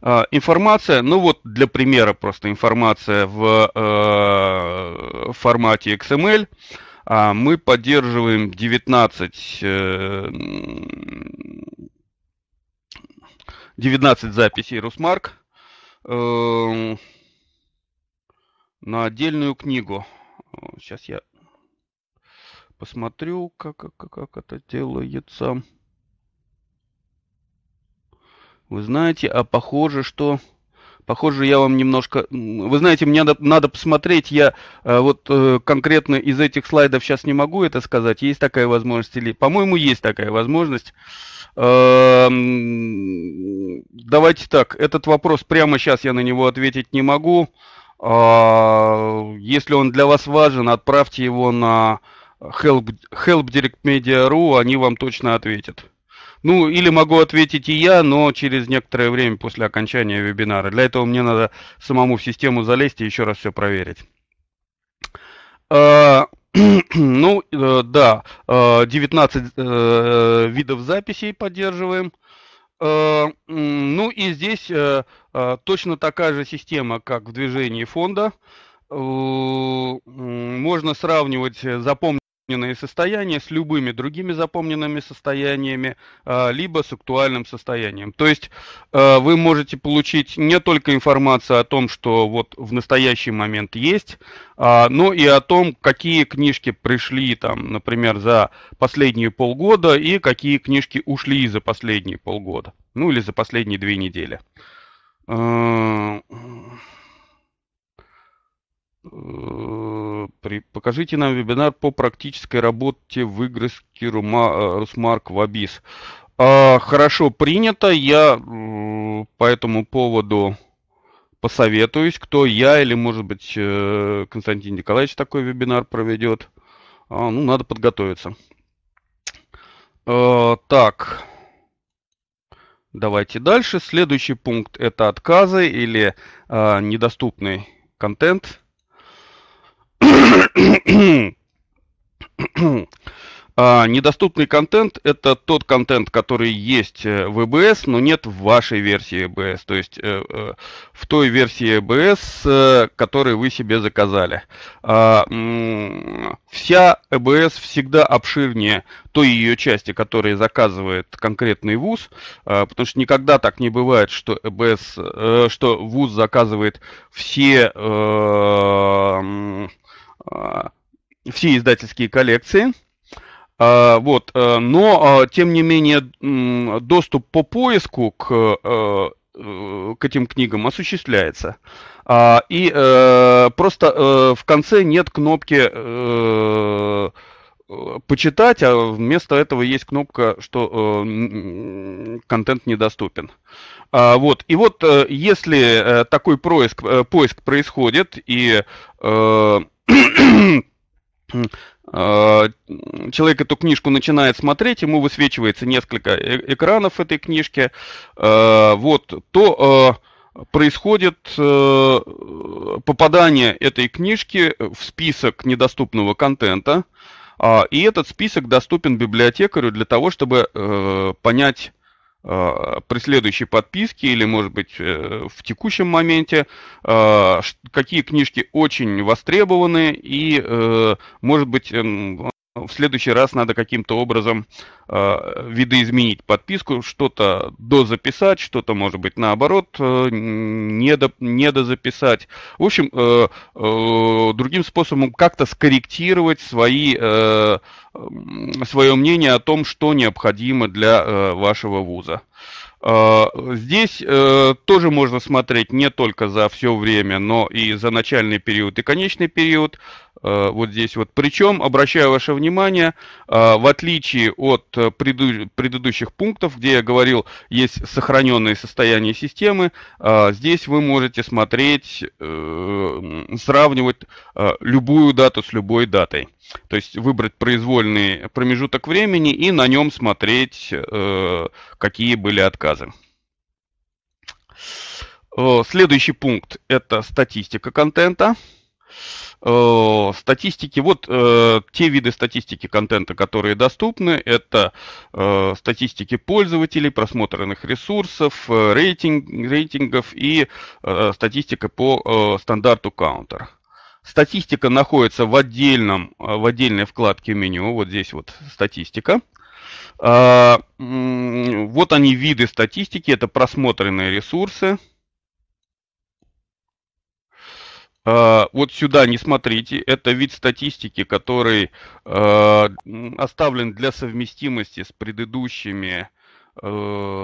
А, информация, ну вот для примера просто информация в э, формате XML. А, мы поддерживаем 19, 19 э, записей Русмарк э, на отдельную книгу. Сейчас я посмотрю, как, как, как это делается. Вы знаете, а похоже, что... Похоже, я вам немножко... Вы знаете, мне надо, посмотреть, я э, вот э, конкретно из этих слайдов сейчас не могу это сказать, есть такая возможность или... По-моему, есть такая возможность. Эм, давайте так, этот вопрос прямо сейчас я на него ответить не могу. А, если он для вас важен, отправьте его на help, help они вам точно ответят. Ну, или могу ответить и я, но через некоторое время после окончания вебинара. Для этого мне надо самому в систему залезть и еще раз все проверить. А, [clears throat] ну, э, да, 19 а, э, видов записей поддерживаем. А, ну и здесь э, точно такая же система, как в движении фонда. Можно сравнивать, запомнить запомненные состояния с любыми другими запомненными состояниями, а, либо с актуальным состоянием. То есть а, вы можете получить не только информацию о том, что вот в настоящий момент есть, а, но и о том, какие книжки пришли, там, например, за последние полгода и какие книжки ушли за последние полгода, ну или за последние две недели. Э, при, покажите нам вебинар по практической работе выгрузки Рума, э, Русмарк в Абис. А, хорошо, принято. Я э, по этому поводу посоветуюсь, кто я или, может быть, Константин Николаевич такой вебинар проведет. А, ну, надо подготовиться. А, так, давайте дальше. Следующий пункт – это отказы или а, недоступный контент – а, недоступный контент – это тот контент, который есть э, в EBS, но нет в вашей версии EBS, то есть э, э, в той версии EBS, которую вы себе заказали. А, вся EBS всегда обширнее той ее части, которая заказывает конкретный вуз, а, потому что никогда так не бывает, что EBS, что вуз заказывает все а, все издательские коллекции. А, вот, э, но, а, тем не менее, доступ по поиску к э, э, к этим книгам осуществляется. и просто в конце нет кнопки почитать, а вместо этого есть кнопка, что контент недоступен. вот. И вот если такой происк, поиск происходит, и Э, человек эту книжку начинает смотреть, ему высвечивается несколько э, экранов этой книжки, э, вот, то происходит попадание этой книжки в список недоступного контента, а, и этот список доступен библиотекарю для того, чтобы понять, Э, при следующей подписке или, может быть, э, в текущем моменте, э, какие книжки очень востребованы и, может быть, эм, ну, в следующий раз надо каким-то образом э, видоизменить подписку, что-то дозаписать, что-то, может быть, наоборот, э, недо, недозаписать. В общем, э, э, другим способом как-то скорректировать свои, э, свое мнение о том, что необходимо для э, вашего вуза. Э, здесь э, тоже можно смотреть не только за все время, но и за начальный период и конечный период. Э, вот здесь вот. Причем, обращаю ваше внимание, э, в отличие от э, предыдущих пунктов, где я говорил, есть сохраненные состояния системы, здесь вы можете смотреть, сравнивать любую дату с любой датой. То есть выбрать произвольный промежуток времени и на нем смотреть, какие были отказы. Следующий пункт – это статистика контента. Э, статистики, вот э, те виды статистики контента, которые доступны, это э, статистики пользователей, просмотренных ресурсов, рейтинг, рейтингов и статистика по стандарту каунтера. Статистика находится в, отдельном, в отдельной вкладке меню, вот здесь вот статистика. А, вот они виды статистики, это просмотренные ресурсы, Э, вот сюда не смотрите, это вид статистики, который э, оставлен для совместимости с предыдущими э,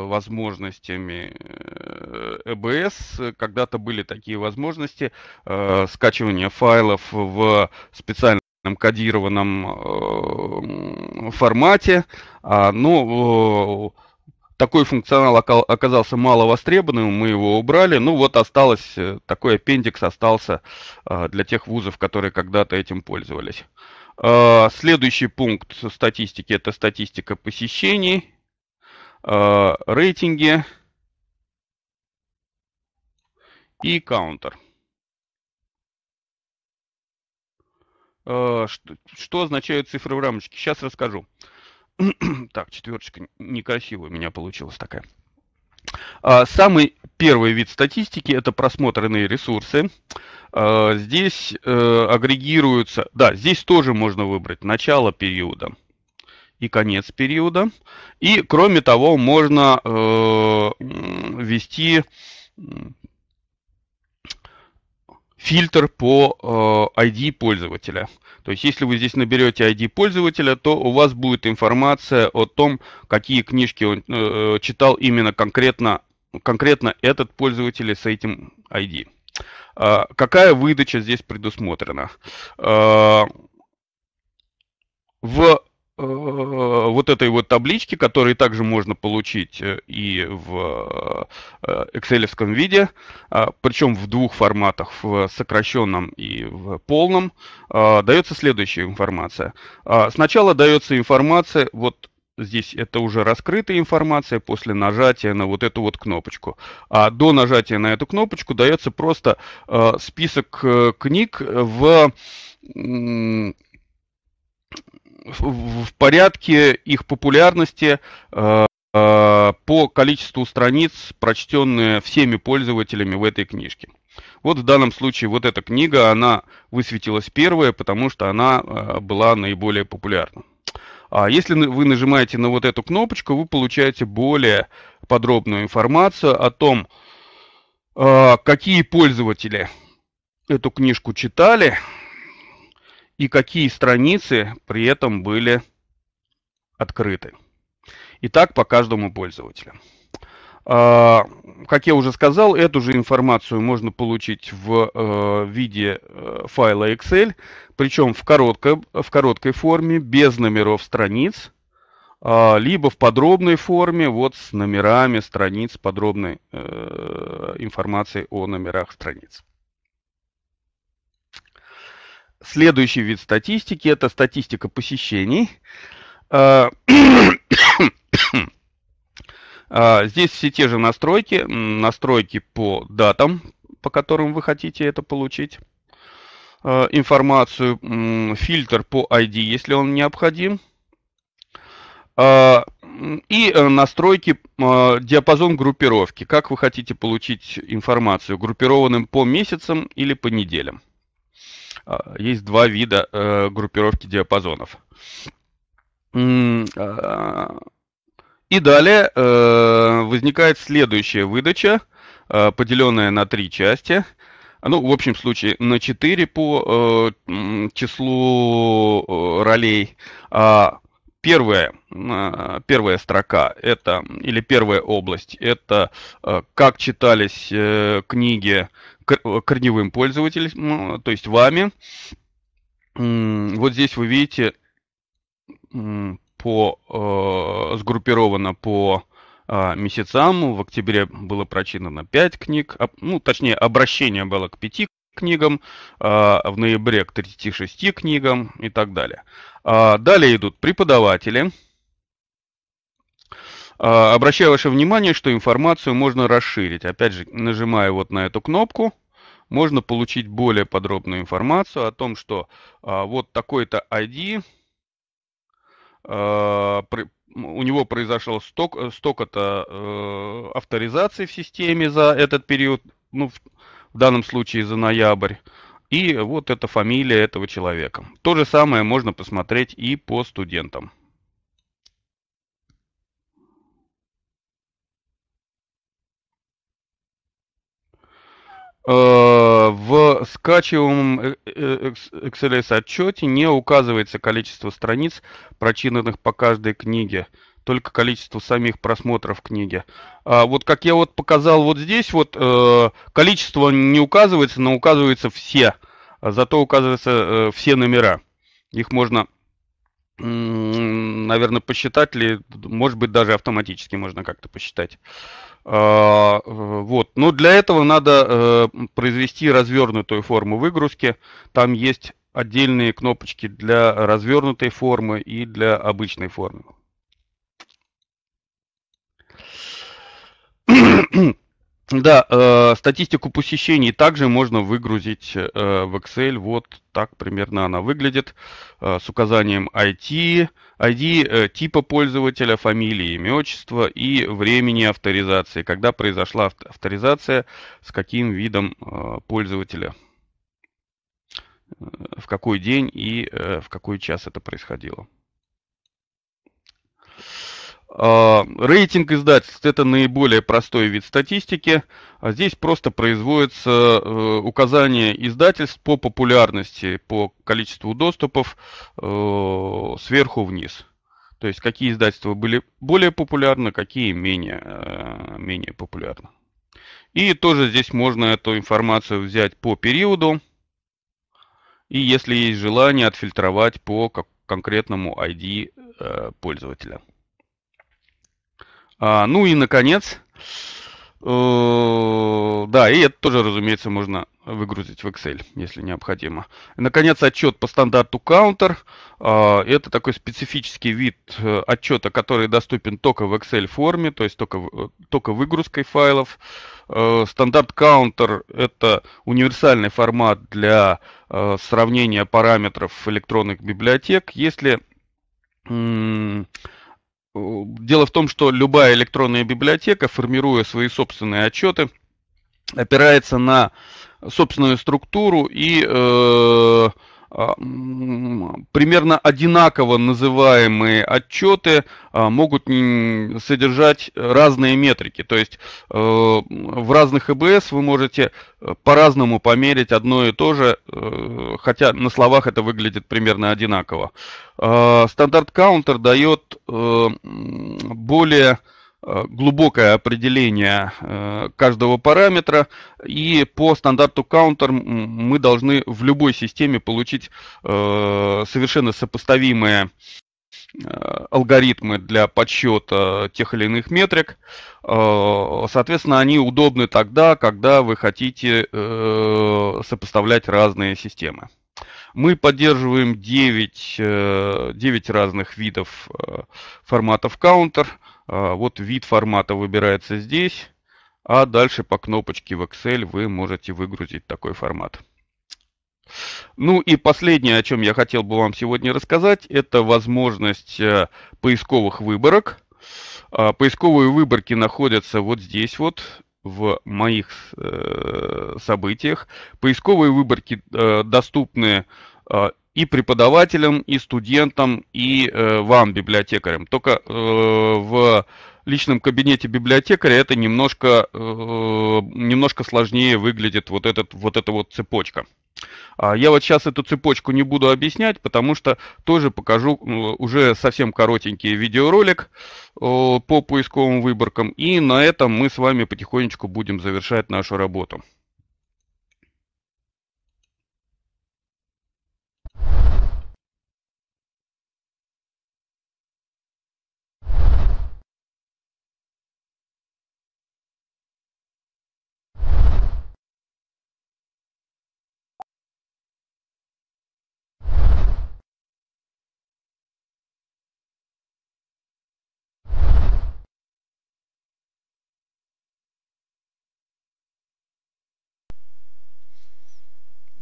возможностями ЭБС. Когда-то были такие возможности скачивания файлов в специальном кодированном формате, а, но такой функционал оказался мало востребованным, мы его убрали. Ну вот осталось, э, такой аппендикс остался э, для тех вузов, которые когда-то этим пользовались. А, следующий пункт статистики – это статистика посещений, а, рейтинги и каунтер. А, что означают цифры в рамочке? Сейчас расскажу. [clears throat] так, четверочка некрасивая у меня получилась такая. А, самый первый вид статистики – это просмотренные ресурсы. А, здесь э, агрегируются, да, здесь тоже можно выбрать начало периода и конец периода. И, кроме того, можно э, ввести фильтр по э, ID пользователя. То есть, если вы здесь наберете ID пользователя, то у вас будет информация о том, какие книжки он э, э, читал именно конкретно, конкретно этот пользователь с этим ID. А какая выдача здесь предусмотрена? А, в Э, вот этой вот таблички, которые также можно получить э, и в excel э, виде, причем в двух форматах, в сокращенном и в полном, дается следующая информация. Сначала дается информация, вот здесь это уже раскрытая информация после нажатия на вот эту вот кнопочку. А до нажатия на эту кнопочку дается просто список книг в в, в порядке их популярности э, э, по количеству страниц, прочтенные всеми пользователями в этой книжке. Вот в данном случае вот эта книга, она высветилась первая, потому что она э, была наиболее популярна. А если вы нажимаете на вот эту кнопочку, вы получаете более подробную информацию о том, э, какие пользователи эту книжку читали, и какие страницы при этом были открыты. И так по каждому пользователю. А, как я уже сказал, эту же информацию можно получить в э, виде э, файла Excel, причем в короткой, в короткой форме, без номеров страниц, а, либо в подробной форме, вот с номерами страниц, подробной э, информацией о номерах страниц. Следующий вид статистики – это статистика посещений. Э, [coughs] э, здесь все те же настройки, настройки по датам, по которым вы хотите это получить, э, информацию, фильтр по ID, если он необходим, и настройки диапазон группировки, как вы хотите получить информацию, группированным по месяцам или по неделям. А, есть два вида э, группировки диапазонов. А, и далее э, возникает следующая выдача, э, поделенная на три части. Ну, в общем случае, на 4 по э, числу ролей. А, первая, э, первая строка это, или первая область это э, как читались э, книги корневым пользователем, э, то есть вами. Вот здесь вы видите по, э, сгруппировано по а, месяцам. В октябре было прочитано 5 книг, а, ну, точнее, обращение было к 5 книгам, а, в ноябре к 36 книгам и так далее. Далее идут преподаватели – а, обращаю ваше внимание, что информацию можно расширить. Опять же, нажимая вот на эту кнопку, можно получить более подробную информацию о том, что а, вот такой-то ID, а, у него произошло столько-то столько э, авторизаций в системе за этот период, ну, в данном случае за ноябрь, и вот эта фамилия этого человека. То же самое можно посмотреть и по студентам. Э, в скачиваемом э, э, XLS-отчете не указывается количество страниц, прочитанных по каждой книге, только количество самих просмотров книги. А вот как я вот показал вот здесь, вот количество не указывается, но указываются все, зато указываются все номера. Их можно, наверное, посчитать, или, может быть, даже автоматически можно как-то посчитать. А, э, вот. Но для этого надо э, произвести развернутую форму выгрузки. Там есть отдельные кнопочки для развернутой формы и для обычной формы. [clears throat] [clears throat] Да, э, статистику посещений также можно выгрузить э, в Excel. Вот так примерно она выглядит э, с указанием IT, ID, э, типа пользователя, фамилии, имя, отчество и времени авторизации. Когда произошла авторизация, с каким видом э, пользователя, э, в какой день и э, в какой час это происходило. А, рейтинг издательств – это наиболее простой вид статистики. А здесь просто производится э, указание издательств по популярности, по количеству доступов э, сверху вниз. То есть какие издательства были более популярны, какие менее, э, менее популярны. И тоже здесь можно эту информацию взять по периоду. И если есть желание, отфильтровать по конкретному ID пользователя. А, ну и, наконец, э, да, и это тоже, разумеется, можно выгрузить в Excel, если необходимо. И, наконец, отчет по стандарту Counter. Э, это такой специфический вид э, отчета, который доступен только в Excel форме, то есть только, э, только выгрузкой файлов. Э, стандарт Counter – это универсальный формат для э, сравнения параметров электронных библиотек. Если... М- Дело в том, что любая электронная библиотека, формируя свои собственные отчеты, опирается на собственную структуру и э, а, примерно одинаково называемые отчеты а, могут содержать разные метрики. То есть э, в разных ЭБС вы можете э, по-разному померить одно и то же, э, хотя на словах это выглядит примерно одинаково. А, стандарт-каунтер дает более Э, глубокое определение э, каждого параметра, и по стандарту counter мы должны в любой системе получить э, совершенно сопоставимые алгоритмы для подсчета тех или иных метрик. Соответственно, они удобны тогда, когда вы хотите сопоставлять разные системы. Мы поддерживаем 9, 9 э, разных видов э, форматов каунтер. Э, вот вид формата выбирается здесь, а дальше по кнопочке в Excel вы можете выгрузить такой формат. Ну и последнее, о чем я хотел бы вам сегодня рассказать, это возможность поисковых выборок. Поисковые выборки находятся вот здесь вот в моих э, событиях. Поисковые выборки э, доступны э, и преподавателям, и студентам, и э, вам, библиотекарям. Только э, в личном кабинете библиотекаря это немножко, э, немножко сложнее выглядит вот, этот, вот эта вот цепочка. А я вот сейчас эту цепочку не буду объяснять, потому что тоже покажу ну, уже совсем коротенький видеоролик по поисковым выборкам. И на этом мы с вами потихонечку будем завершать нашу работу.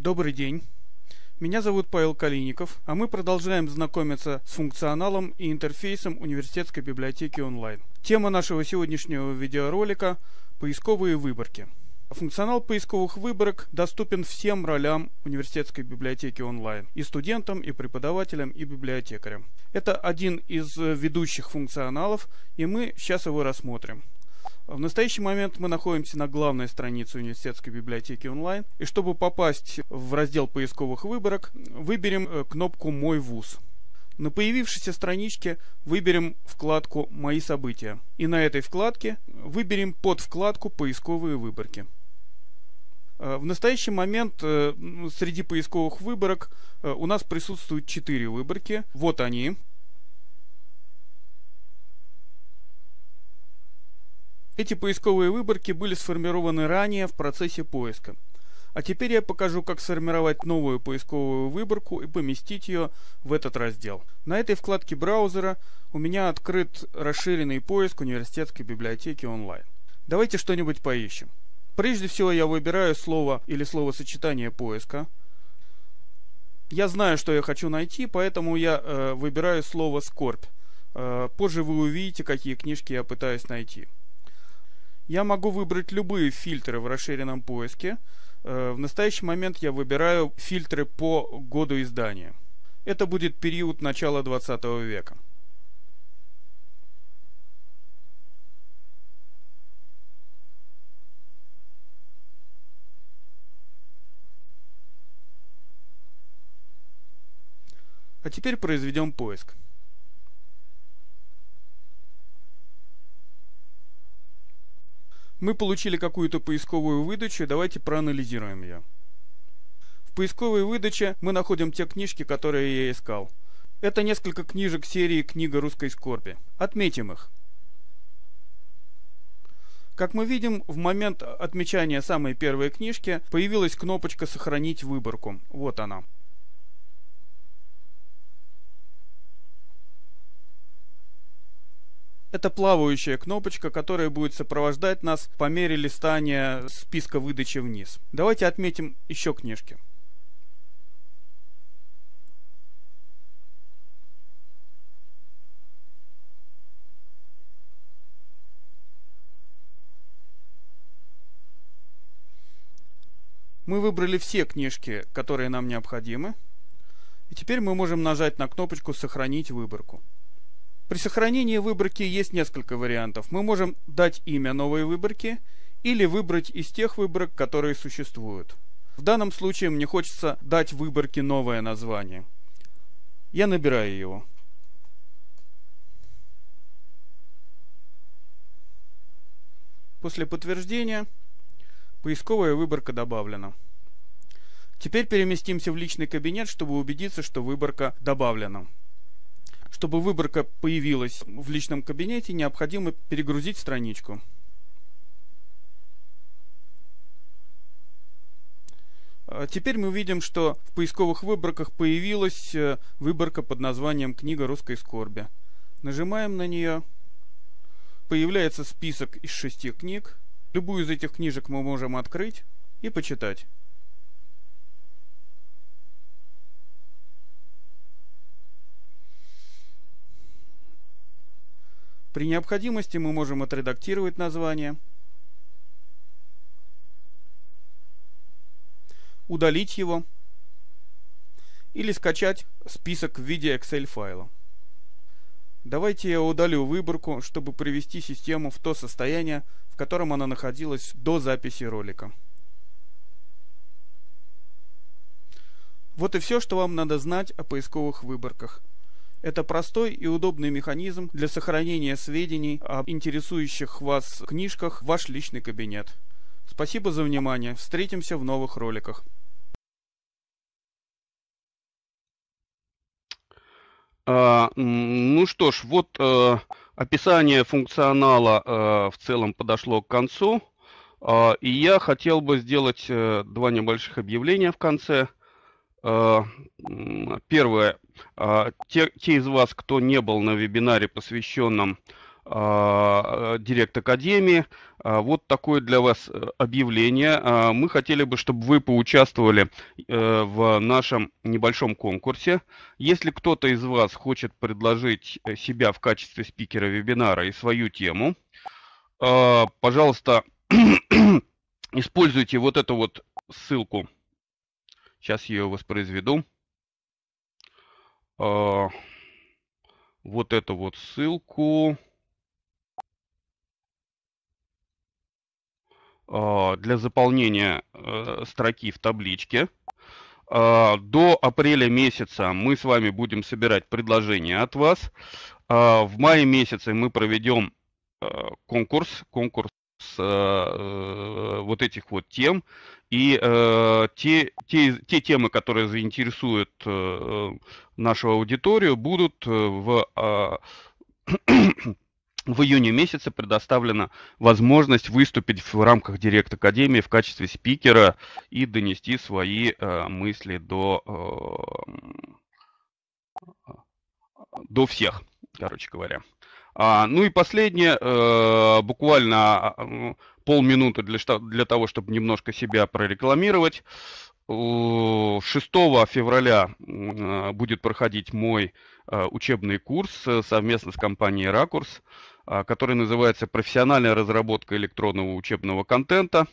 Добрый день. Меня зовут Павел Калиников, а мы продолжаем знакомиться с функционалом и интерфейсом университетской библиотеки онлайн. Тема нашего сегодняшнего видеоролика – поисковые выборки. Функционал поисковых выборок доступен всем ролям университетской библиотеки онлайн – и студентам, и преподавателям, и библиотекарям. Это один из ведущих функционалов, и мы сейчас его рассмотрим. В настоящий момент мы находимся на главной странице университетской библиотеки онлайн. И чтобы попасть в раздел поисковых выборок, выберем э, кнопку «Мой вуз». На появившейся страничке выберем вкладку «Мои события». И на этой вкладке выберем под вкладку «Поисковые выборки». Э, в настоящий момент э, среди поисковых выборок у нас присутствуют четыре выборки. Вот они. Эти поисковые выборки были сформированы ранее в процессе поиска. А теперь я покажу, как сформировать новую поисковую выборку и поместить ее в этот раздел. На этой вкладке браузера у меня открыт расширенный поиск университетской библиотеки онлайн. Давайте что-нибудь поищем. Прежде всего я выбираю слово или словосочетание поиска. Я знаю, что я хочу найти, поэтому я э, выбираю слово «скорбь». Э, позже вы увидите, какие книжки я пытаюсь найти. Я могу выбрать любые фильтры в расширенном поиске. Э, в настоящий момент я выбираю фильтры по году издания. Это будет период начала 20 века. А теперь произведем поиск. Мы получили какую-то поисковую выдачу, давайте проанализируем ее. В поисковой выдаче мы находим те книжки, которые я искал. Это несколько книжек серии «Книга русской скорби». Отметим их. Как мы видим, в момент отмечания самой первой книжки появилась кнопочка «Сохранить выборку». Вот она. Это плавающая кнопочка, которая будет сопровождать нас по мере листания списка выдачи вниз. Давайте отметим еще книжки. Мы выбрали все книжки, которые нам необходимы. И теперь мы можем нажать на кнопочку «Сохранить выборку». При сохранении выборки есть несколько вариантов. Мы можем дать имя новой выборке или выбрать из тех выборок, которые существуют. В данном случае мне хочется дать выборке новое название. Я набираю его. После подтверждения поисковая выборка добавлена. Теперь переместимся в личный кабинет, чтобы убедиться, что выборка добавлена. Чтобы выборка появилась в личном кабинете, необходимо перегрузить страничку. А теперь мы видим, что в поисковых выборках появилась э, выборка под названием «Книга русской скорби». Нажимаем на нее. Появляется список из шести книг. Любую из этих книжек мы можем открыть и почитать. При необходимости мы можем отредактировать название, удалить его или скачать список в виде Excel файла. Давайте я удалю выборку, чтобы привести систему в то состояние, в котором она находилась до записи ролика. Вот и все, что вам надо знать о поисковых выборках – это простой и удобный механизм для сохранения сведений об интересующих вас книжках в ваш личный кабинет. Спасибо за внимание. Встретимся в новых роликах. А, ну что ж, вот а, описание функционала а, в целом подошло к концу. А, и я хотел бы сделать э, два небольших объявления в конце. А, первое. А, те, те из вас, кто не был на вебинаре, посвященном Директ а, Академии. Вот такое для вас э, объявление. Мы хотели бы, чтобы вы поучаствовали э, в нашем небольшом конкурсе. Если кто-то из вас хочет предложить э, себя в качестве спикера вебинара и свою тему, пожалуйста, [coughs] используйте вот эту вот ссылку – Сейчас я ее воспроизведу. А, вот эту вот ссылку. А, для заполнения а, строки в табличке. А, до апреля месяца мы с вами будем собирать предложения от вас. А, в мае месяце мы проведем э, конкурс, конкурс э, вот этих вот тем. И э, те, те, те темы, которые заинтересуют э, нашу аудиторию, будут э, в, э, [clears throat] в июне месяце предоставлена возможность выступить в рамках Директ Академии в качестве спикера и донести свои э, мысли до, э, до всех, короче говоря. А, ну и последнее, э, буквально а, полминуты для, для того, чтобы немножко себя прорекламировать. 6 февраля а, будет проходить мой а, учебный курс э, совместно с компанией «Ракурс», а, который называется «Профессиональная разработка электронного учебного контента».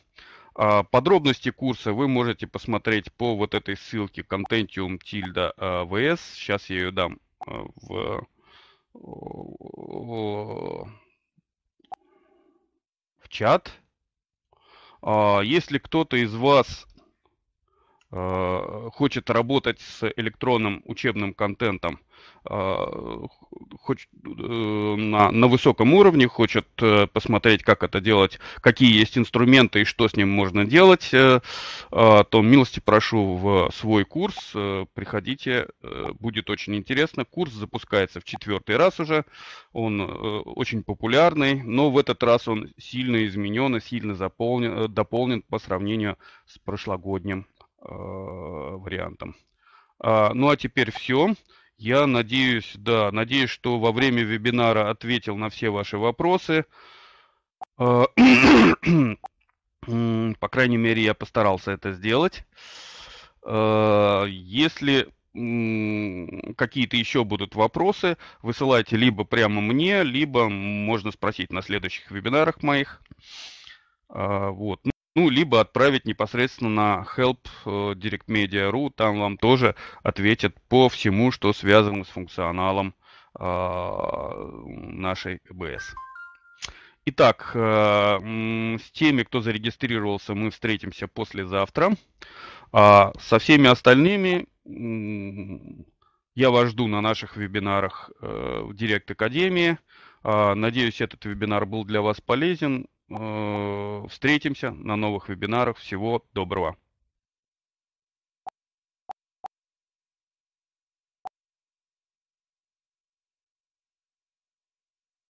Подробности курса вы можете посмотреть по вот этой ссылке Contentium vs. Сейчас я ее дам в чат. А, если кто-то из вас Э, хочет работать с электронным учебным контентом э, хочет, э, на, на высоком уровне, хочет посмотреть, как это делать, какие есть инструменты и что с ним можно делать, то милости прошу в свой курс, приходите, будет очень интересно. Курс запускается в четвертый раз уже, он очень популярный, но в этот раз он сильно изменен и сильно заполнен, дополнен по сравнению с прошлогодним Э, вариантом. А, ну а теперь все. Я надеюсь, да, надеюсь, что во время вебинара ответил на все ваши вопросы. А, [clears throat] по крайней мере, я постарался это сделать. А, если какие-то еще будут вопросы, высылайте либо прямо мне, либо можно спросить на следующих вебинарах моих. А, вот. Ну, либо отправить непосредственно на help э, directmedia.ru, там вам тоже ответят по всему, что связано с функционалом а, нашей ЭБС. Итак, э, с теми, кто зарегистрировался, мы встретимся послезавтра. А со всеми остальными я вас жду на наших вебинарах э, в Директ Академии. А, надеюсь, этот вебинар был для вас полезен. Э, встретимся на новых вебинарах. Всего доброго.